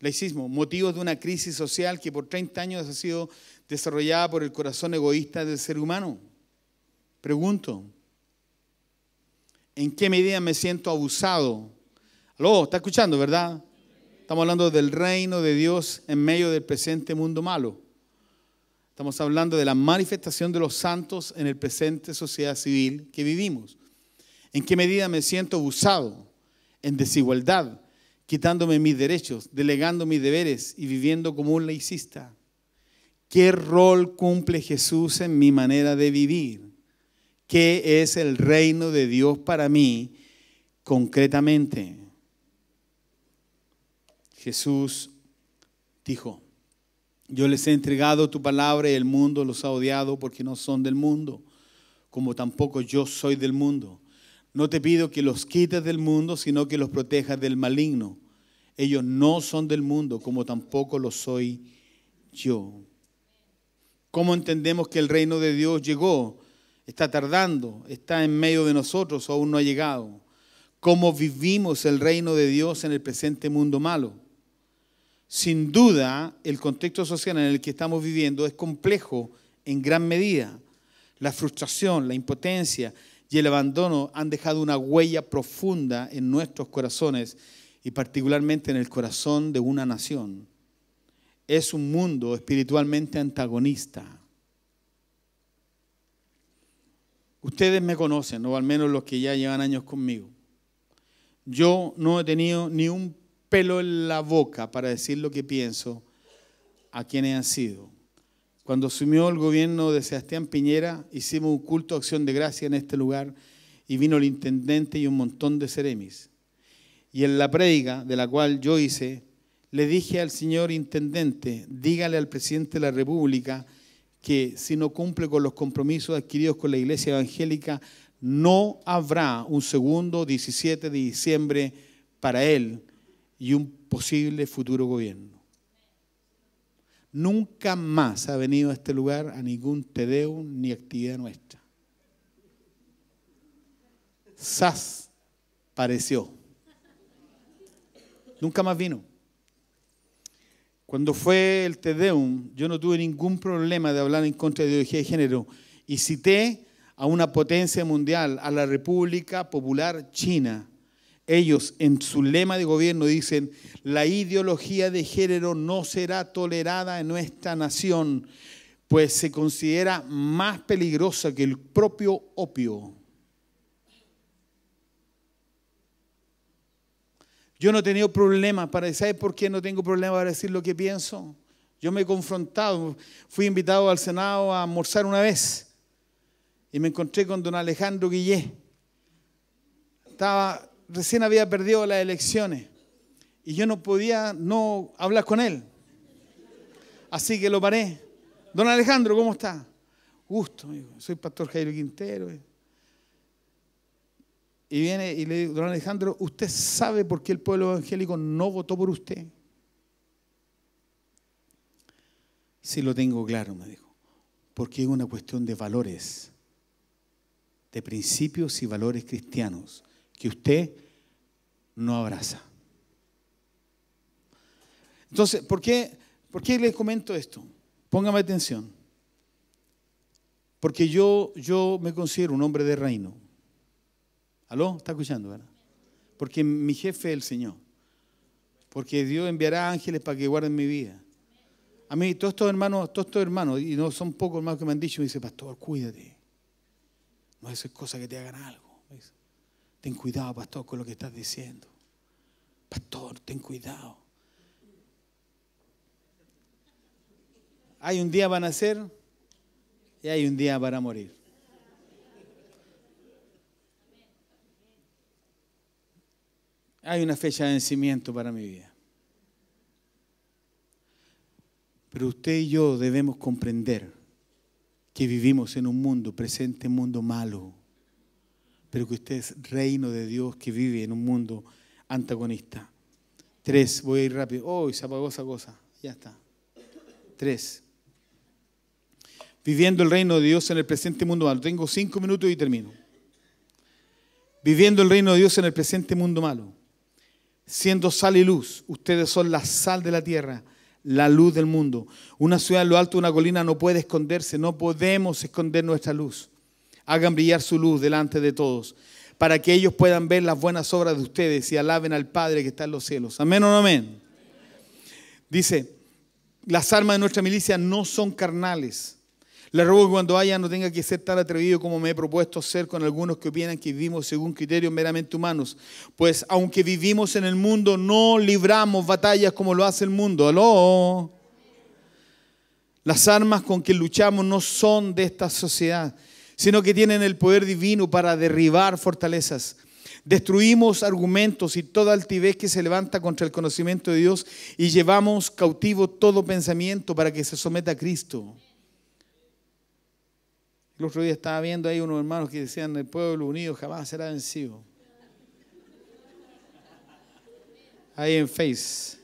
Laicismo, motivos de una crisis social que por 30 años ha sido desarrollada por el corazón egoísta del ser humano. Pregunto, ¿en qué medida me siento abusado? Aló, ¿está escuchando, verdad? Estamos hablando del reino de Dios en medio del presente mundo malo. Estamos hablando de la manifestación de los santos en el presente sociedad civil que vivimos. ¿En qué medida me siento abusado, en desigualdad, quitándome mis derechos, delegando mis deberes y viviendo como un laicista? ¿Qué rol cumple Jesús en mi manera de vivir? ¿Qué es el reino de Dios para mí concretamente? Jesús dijo, yo les he entregado tu palabra y el mundo los ha odiado porque no son del mundo, como tampoco yo soy del mundo. No te pido que los quites del mundo, sino que los protejas del maligno. Ellos no son del mundo, como tampoco lo soy yo. ¿Cómo entendemos que el reino de Dios llegó? Está tardando, está en medio de nosotros, aún no ha llegado. ¿Cómo vivimos el reino de Dios en el presente mundo malo? Sin duda, el contexto social en el que estamos viviendo es complejo en gran medida. La frustración, la impotencia y el abandono han dejado una huella profunda en nuestros corazones y particularmente en el corazón de una nación. Es un mundo espiritualmente antagonista. Ustedes me conocen, o al menos los que ya llevan años conmigo. Yo no he tenido ni un pelo en la boca para decir lo que pienso a quienes han sido. Cuando asumió el gobierno de Sebastián Piñera, hicimos un culto de acción de gracia en este lugar y vino el intendente y un montón de seremis. Y en la predica de la cual yo hice, le dije al señor intendente, dígale al presidente de la República que si no cumple con los compromisos adquiridos con la iglesia evangélica, no habrá un segundo 17 de diciembre para él, y un posible futuro gobierno. Nunca más ha venido a este lugar a ningún tedeum ni actividad nuestra. SAS pareció. Nunca más vino. Cuando fue el Tedeum, yo no tuve ningún problema de hablar en contra de ideología de género y cité a una potencia mundial, a la República Popular China, ellos en su lema de gobierno dicen, la ideología de género no será tolerada en nuestra nación, pues se considera más peligrosa que el propio opio. Yo no he tenido problemas para ¿sabes por qué no tengo problemas para decir lo que pienso? Yo me he confrontado, fui invitado al Senado a almorzar una vez y me encontré con don Alejandro Guillé. Estaba recién había perdido las elecciones y yo no podía no hablar con él. Así que lo paré. Don Alejandro, ¿cómo está? Gusto, soy pastor Jairo Quintero. Y viene y le digo, don Alejandro, ¿usted sabe por qué el pueblo evangélico no votó por usted? Sí lo tengo claro, me dijo, porque es una cuestión de valores, de principios y valores cristianos que usted no abraza. Entonces, ¿por qué, ¿por qué comento esto? Póngame atención. Porque yo, yo me considero un hombre de reino. ¿Aló? ¿Está escuchando, verdad? Porque mi jefe es el Señor. Porque Dios enviará ángeles para que guarden mi vida. A mí, todos estos hermanos, todos estos hermanos, y no son pocos hermanos que me han dicho, me dice, pastor, cuídate. No haces cosas que te hagan algo. Ten cuidado, pastor, con lo que estás diciendo. Pastor, ten cuidado. Hay un día para nacer y hay un día para morir. Hay una fecha de vencimiento para mi vida. Pero usted y yo debemos comprender que vivimos en un mundo presente, un mundo malo pero que usted es reino de Dios que vive en un mundo antagonista. Tres, voy a ir rápido. Oh, se apagó esa cosa. Ya está. Tres. Viviendo el reino de Dios en el presente mundo malo. Tengo cinco minutos y termino. Viviendo el reino de Dios en el presente mundo malo. Siendo sal y luz. Ustedes son la sal de la tierra la luz del mundo. Una ciudad en lo alto de una colina no puede esconderse, no podemos esconder nuestra luz hagan brillar su luz delante de todos, para que ellos puedan ver las buenas obras de ustedes y alaben al Padre que está en los cielos. Amén o no amén. Dice, las armas de nuestra milicia no son carnales. Le ruego que cuando haya no tenga que ser tan atrevido como me he propuesto ser con algunos que opinan que vivimos según criterios meramente humanos. Pues aunque vivimos en el mundo, no libramos batallas como lo hace el mundo. ¡Aló! Las armas con que luchamos no son de esta sociedad sino que tienen el poder divino para derribar fortalezas. Destruimos argumentos y toda altivez que se levanta contra el conocimiento de Dios y llevamos cautivo todo pensamiento para que se someta a Cristo. El otro día estaba viendo ahí unos hermanos que decían, el pueblo unido jamás será vencido. Ahí en Face.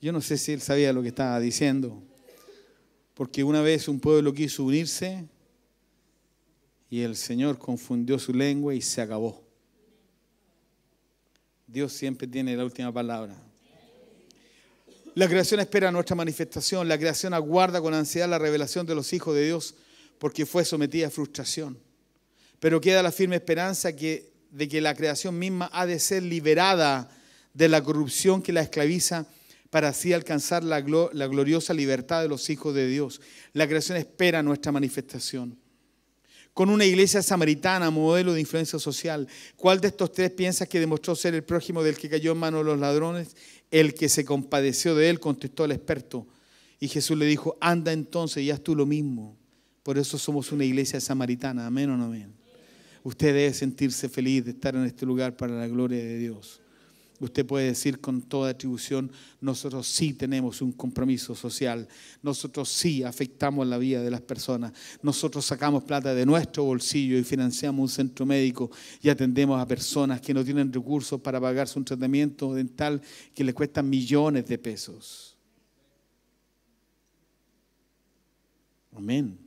Yo no sé si él sabía lo que estaba diciendo. Porque una vez un pueblo quiso unirse y el Señor confundió su lengua y se acabó. Dios siempre tiene la última palabra. La creación espera nuestra manifestación, la creación aguarda con ansiedad la revelación de los hijos de Dios porque fue sometida a frustración. Pero queda la firme esperanza de que la creación misma ha de ser liberada de la corrupción que la esclaviza para así alcanzar la, gloriosa libertad de los hijos de Dios. La creación espera nuestra manifestación con una iglesia samaritana, modelo de influencia social. ¿Cuál de estos tres piensas que demostró ser el prójimo del que cayó en manos de los ladrones? El que se compadeció de él, contestó el experto. Y Jesús le dijo, anda entonces y haz tú lo mismo. Por eso somos una iglesia samaritana, amén o no amén. Usted debe sentirse feliz de estar en este lugar para la gloria de Dios. Usted puede decir con toda atribución, nosotros sí tenemos un compromiso social, nosotros sí afectamos la vida de las personas, nosotros sacamos plata de nuestro bolsillo y financiamos un centro médico y atendemos a personas que no tienen recursos para pagarse un tratamiento dental que les cuesta millones de pesos. Amén.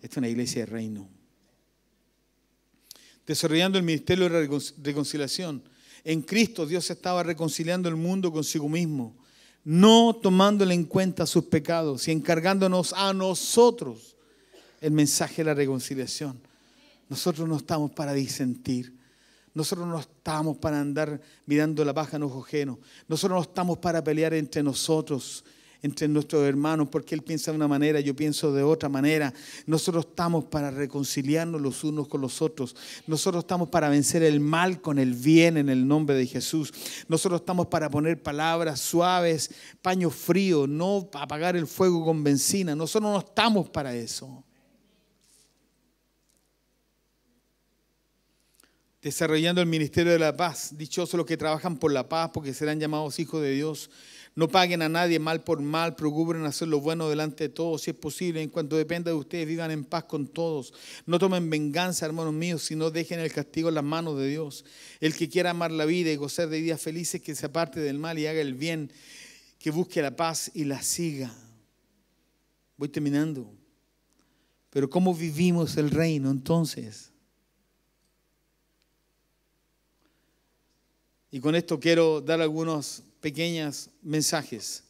Esta es una iglesia de reino. Desarrollando el Ministerio de Reconciliación en Cristo Dios estaba reconciliando el mundo consigo mismo, no tomándole en cuenta sus pecados y encargándonos a nosotros el mensaje de la reconciliación. Nosotros no estamos para disentir. Nosotros no estamos para andar mirando la paja en ojo Nosotros no estamos para pelear entre nosotros entre nuestros hermanos, porque él piensa de una manera, yo pienso de otra manera. Nosotros estamos para reconciliarnos los unos con los otros. Nosotros estamos para vencer el mal con el bien en el nombre de Jesús. Nosotros estamos para poner palabras suaves, paño frío, no apagar el fuego con benzina. Nosotros no estamos para eso. desarrollando el ministerio de la paz. Dichosos los que trabajan por la paz, porque serán llamados hijos de Dios. No paguen a nadie mal por mal, procuren hacer lo bueno delante de todos, si es posible, en cuanto dependa de ustedes, vivan en paz con todos. No tomen venganza, hermanos míos, sino dejen el castigo en las manos de Dios. El que quiera amar la vida y gozar de días felices, que se aparte del mal y haga el bien, que busque la paz y la siga. Voy terminando. Pero ¿cómo vivimos el reino entonces? Y con esto quiero dar algunos pequeños mensajes.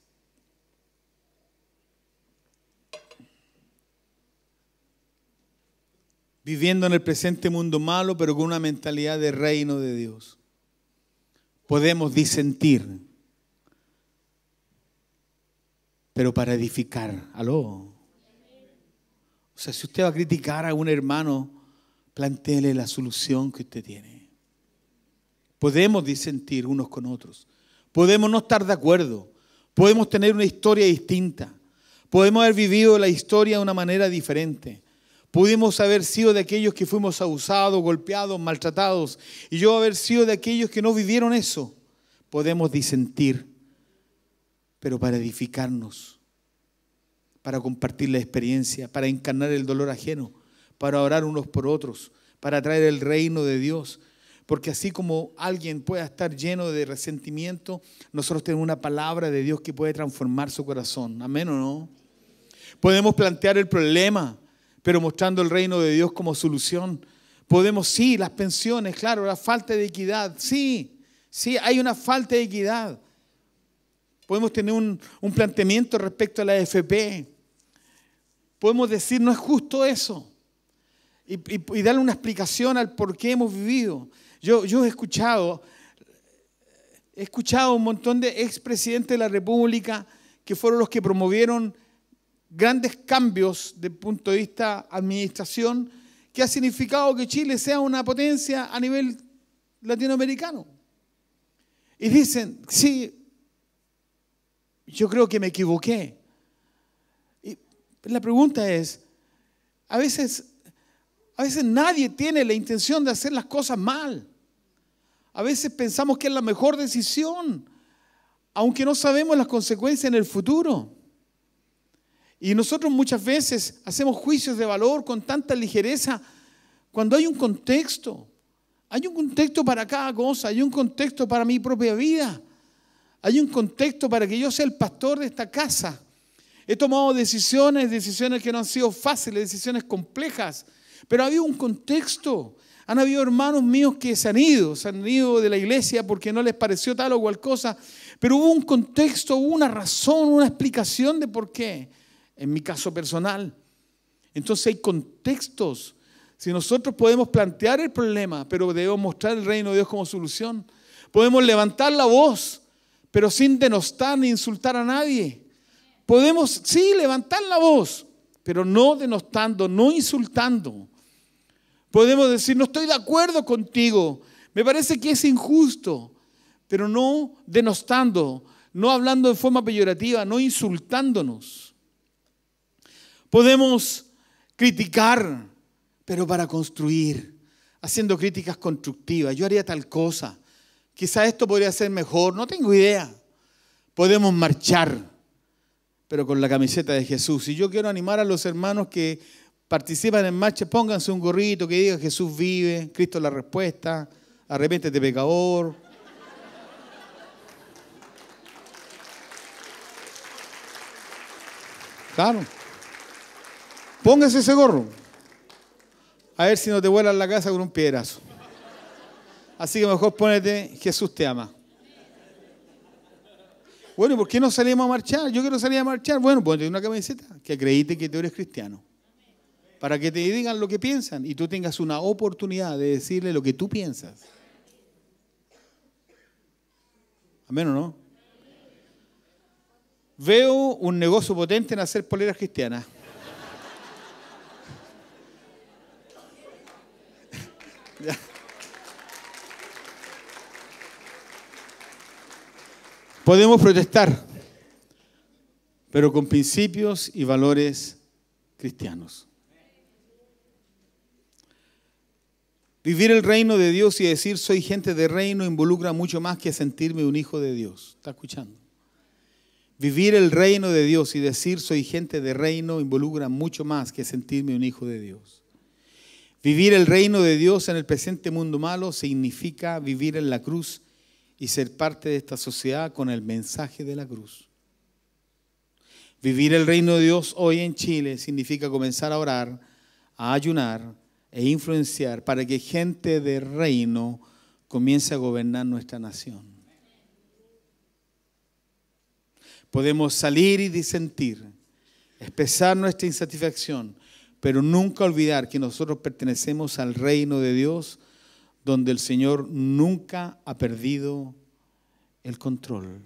Viviendo en el presente mundo malo, pero con una mentalidad de reino de Dios. Podemos disentir, pero para edificar. Aló. O sea, si usted va a criticar a un hermano, plantele la solución que usted tiene. Podemos disentir unos con otros, Podemos no estar de acuerdo, podemos tener una historia distinta, podemos haber vivido la historia de una manera diferente. Pudimos haber sido de aquellos que fuimos abusados, golpeados, maltratados, y yo haber sido de aquellos que no vivieron eso. Podemos disentir, pero para edificarnos, para compartir la experiencia, para encarnar el dolor ajeno, para orar unos por otros, para traer el reino de Dios, porque así como alguien pueda estar lleno de resentimiento, nosotros tenemos una palabra de Dios que puede transformar su corazón. Amén o no. Podemos plantear el problema, pero mostrando el reino de Dios como solución. Podemos, sí, las pensiones, claro, la falta de equidad, sí, sí, hay una falta de equidad. Podemos tener un, planteamiento respecto a la AFP. Podemos decir, no es justo eso. y, darle una explicación al por qué hemos vivido. Yo, he escuchado, he escuchado un montón de expresidentes de la República que fueron los que promovieron grandes cambios de punto de vista administración que ha significado que Chile sea una potencia a nivel latinoamericano. Y dicen, sí, yo creo que me equivoqué. Y la pregunta es, a veces, a veces nadie tiene la intención de hacer las cosas mal. A veces pensamos que es la mejor decisión, aunque no sabemos las consecuencias en el futuro. Y nosotros muchas veces hacemos juicios de valor con tanta ligereza cuando hay un contexto. Hay un contexto para cada cosa, hay un contexto para mi propia vida, hay un contexto para que yo sea el pastor de esta casa. He tomado decisiones, decisiones que no han sido fáciles, decisiones complejas, pero había un contexto han habido hermanos míos que se han ido, se han ido de la iglesia porque no les pareció tal o cual cosa, pero hubo un contexto, hubo una razón, una explicación de por qué, en mi caso personal. Entonces hay contextos. Si nosotros podemos plantear el problema, pero debemos mostrar el reino de Dios como solución, podemos levantar la voz, pero sin denostar ni insultar a nadie. Podemos, sí, levantar la voz, pero no denostando, no insultando Podemos decir, no estoy de acuerdo contigo, me parece que es injusto, pero no denostando, no hablando de forma peyorativa, no insultándonos. Podemos criticar, pero para construir, haciendo críticas constructivas. Yo haría tal cosa, quizá esto podría ser mejor, no tengo idea. Podemos marchar, pero con la camiseta de Jesús. Y yo quiero animar a los hermanos que participan en marcha, pónganse un gorrito que diga Jesús vive, Cristo la respuesta, arrepiéntete pecador. Claro. Pónganse ese gorro. A ver si no te vuelan la casa con un piedrazo. Así que mejor ponete Jesús te ama. Bueno, ¿y por qué no salimos a marchar? Yo quiero salir a marchar. Bueno, ponte una camiseta que acredite que tú eres cristiano para que te digan lo que piensan y tú tengas una oportunidad de decirle lo que tú piensas. Amén o no. Veo un negocio potente en hacer poleras cristianas. Podemos protestar, pero con principios y valores cristianos. Vivir el reino de Dios y decir soy gente de reino involucra mucho más que sentirme un hijo de Dios. ¿Está escuchando? Vivir el reino de Dios y decir soy gente de reino involucra mucho más que sentirme un hijo de Dios. Vivir el reino de Dios en el presente mundo malo significa vivir en la cruz y ser parte de esta sociedad con el mensaje de la cruz. Vivir el reino de Dios hoy en Chile significa comenzar a orar, a ayunar, e influenciar para que gente de reino comience a gobernar nuestra nación. Podemos salir y disentir, expresar nuestra insatisfacción, pero nunca olvidar que nosotros pertenecemos al reino de Dios, donde el Señor nunca ha perdido el control.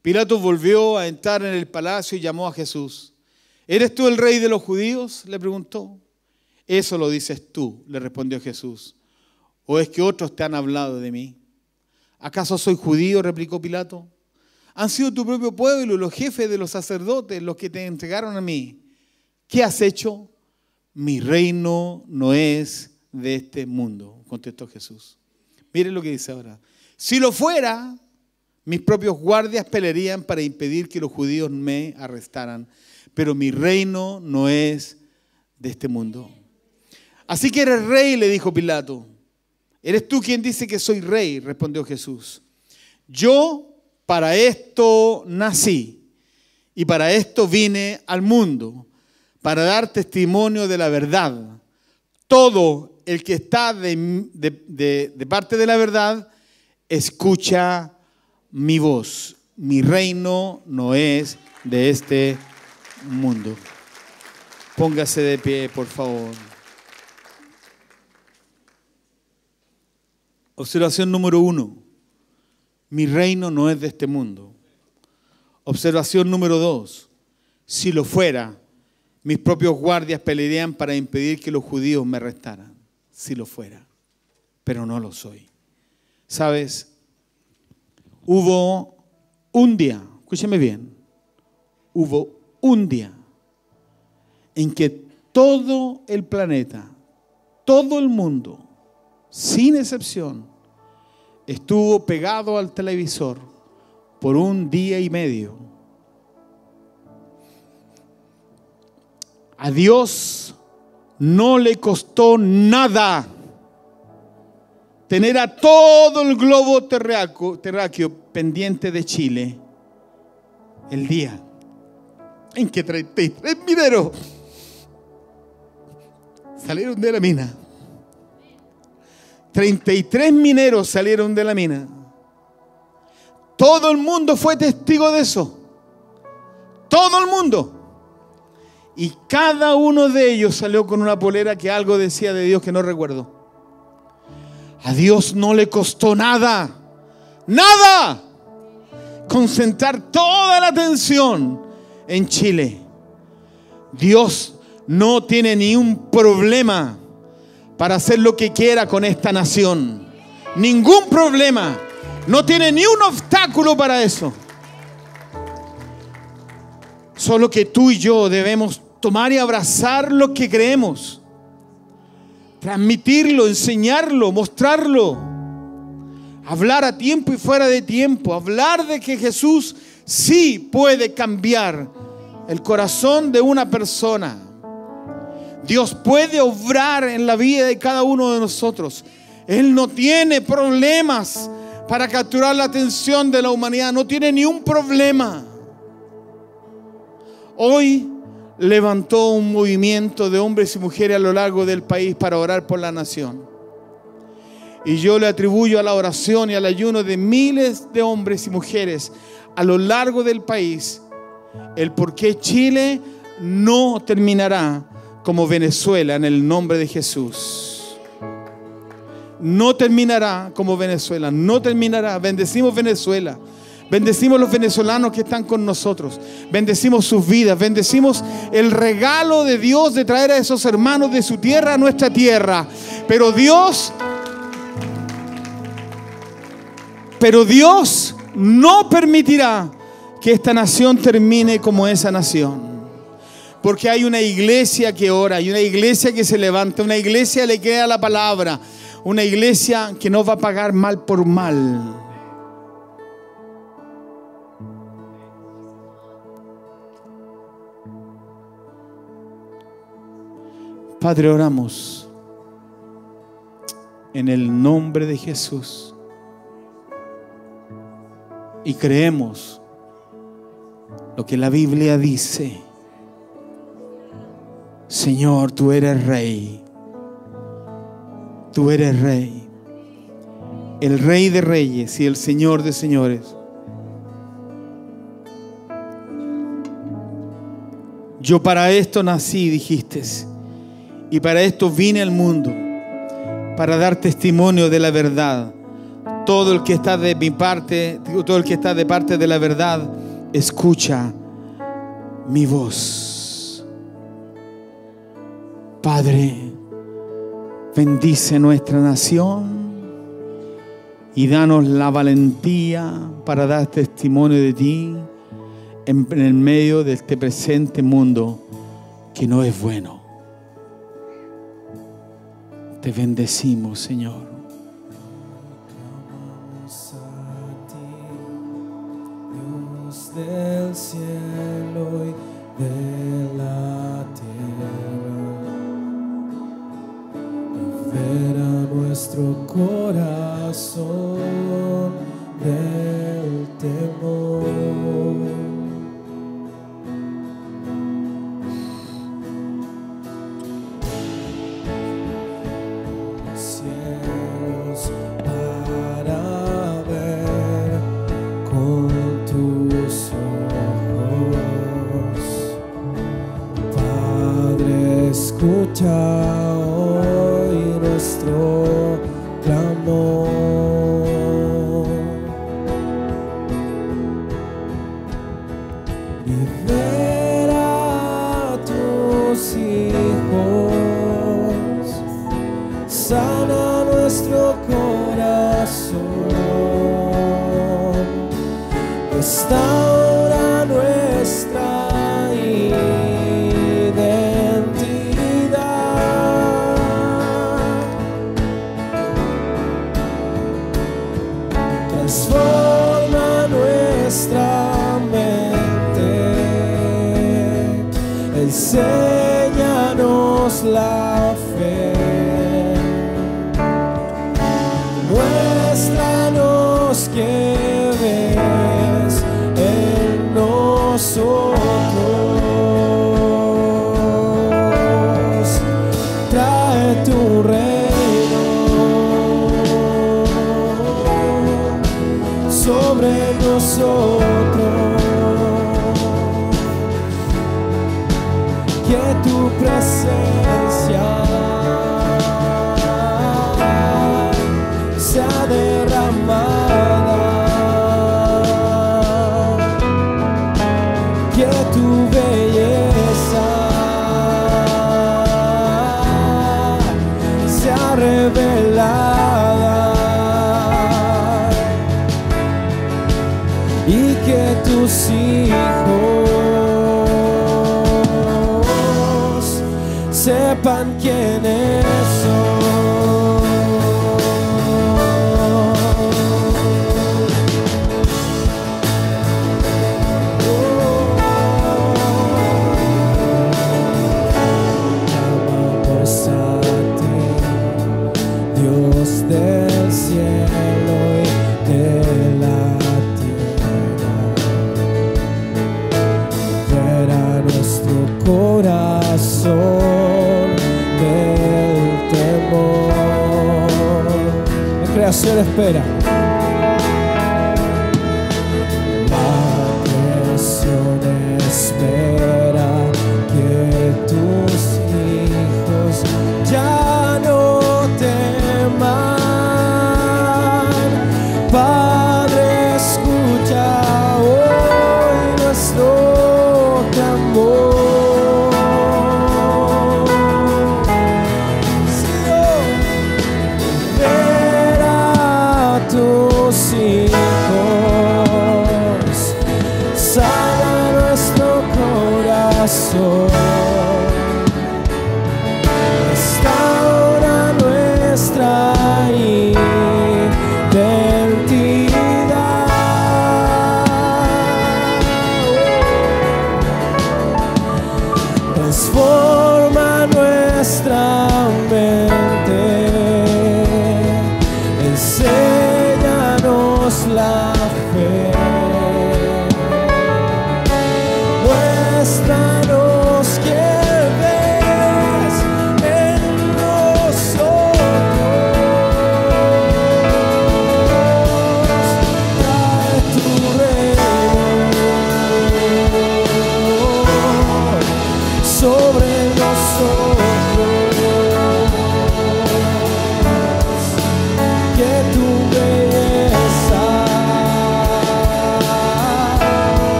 Pilato volvió a entrar en el palacio y llamó a Jesús. ¿Eres tú el rey de los judíos? le preguntó. Eso lo dices tú, le respondió Jesús. ¿O es que otros te han hablado de mí? ¿Acaso soy judío? replicó Pilato. Han sido tu propio pueblo, los jefes de los sacerdotes, los que te entregaron a mí. ¿Qué has hecho? Mi reino no es de este mundo, contestó Jesús. Mire lo que dice ahora. Si lo fuera, mis propios guardias pelearían para impedir que los judíos me arrestaran pero mi reino no es de este mundo. Así que eres rey, le dijo Pilato. Eres tú quien dice que soy rey, respondió Jesús. Yo para esto nací y para esto vine al mundo, para dar testimonio de la verdad. Todo el que está de, parte de la verdad, escucha mi voz. Mi reino no es de este mundo mundo. Póngase de pie, por favor. Observación número uno. Mi reino no es de este mundo. Observación número dos. Si lo fuera, mis propios guardias pelearían para impedir que los judíos me arrestaran. Si lo fuera. Pero no lo soy. ¿Sabes? Hubo un día, escúcheme bien, hubo un día en que todo el planeta, todo el mundo, sin excepción, estuvo pegado al televisor por un día y medio. A Dios no le costó nada tener a todo el globo terráqueo, pendiente de Chile el día en que 33 mineros salieron de la mina. 33 mineros salieron de la mina. Todo el mundo fue testigo de eso. Todo el mundo. Y cada uno de ellos salió con una polera que algo decía de Dios que no recuerdo. A Dios no le costó nada. Nada. Concentrar toda la atención en Chile. Dios no tiene ni un problema para hacer lo que quiera con esta nación. Ningún problema. No tiene ni un obstáculo para eso. Solo que tú y yo debemos tomar y abrazar lo que creemos. Transmitirlo, enseñarlo, mostrarlo. Hablar a tiempo y fuera de tiempo. Hablar de que Jesús sí puede cambiar el corazón de una persona. Dios puede obrar en la vida de cada uno de nosotros. Él no tiene problemas para capturar la atención de la humanidad. No tiene ni un problema. Hoy levantó un movimiento de hombres y mujeres a lo largo del país para orar por la nación. Y yo le atribuyo a la oración y al ayuno de miles de hombres y mujeres a lo largo del país el por qué Chile no terminará como Venezuela en el nombre de Jesús. No terminará como Venezuela, no terminará. Bendecimos Venezuela. Bendecimos los venezolanos que están con nosotros. Bendecimos sus vidas. Bendecimos el regalo de Dios de traer a esos hermanos de su tierra a nuestra tierra. Pero Dios, pero Dios no permitirá que esta nación termine como esa nación. Porque hay una iglesia que ora, hay una iglesia que se levanta, una iglesia le queda la palabra, una iglesia que no va a pagar mal por mal. Padre, oramos en el nombre de Jesús y creemos lo que la Biblia dice. Señor, tú eres rey. Tú eres rey. El rey de reyes y el Señor de señores. Yo para esto nací, dijiste, y para esto vine al mundo, para dar testimonio de la verdad. Todo el que está de mi parte, todo el que está de parte de la verdad, escucha mi voz. Padre, bendice nuestra nación y danos la valentía para dar testimonio de ti en, el medio de este presente mundo que no es bueno. Te bendecimos, Señor. cielo y de la tierra. a nuestro corazón. escucha hoy nuestro clamor. Libera a tus hijos, sana nuestro corazón. Está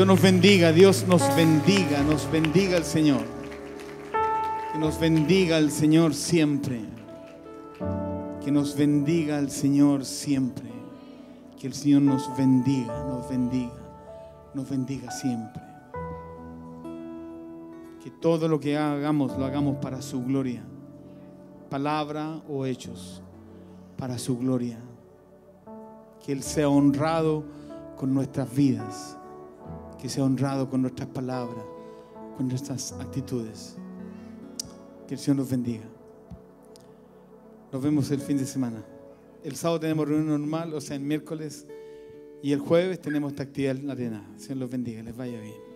Dios nos bendiga, Dios nos bendiga, nos bendiga el Señor. Que nos bendiga el Señor siempre. Que nos bendiga el Señor siempre. Que el Señor nos bendiga, nos bendiga, nos bendiga siempre. Que todo lo que hagamos lo hagamos para su gloria. Palabra o hechos, para su gloria. Que Él sea honrado con nuestras vidas que sea honrado con nuestras palabras, con nuestras actitudes. Que el Señor nos bendiga. Nos vemos el fin de semana. El sábado tenemos reunión normal, o sea, el miércoles y el jueves tenemos esta actividad en la arena. Señor los bendiga, les vaya bien.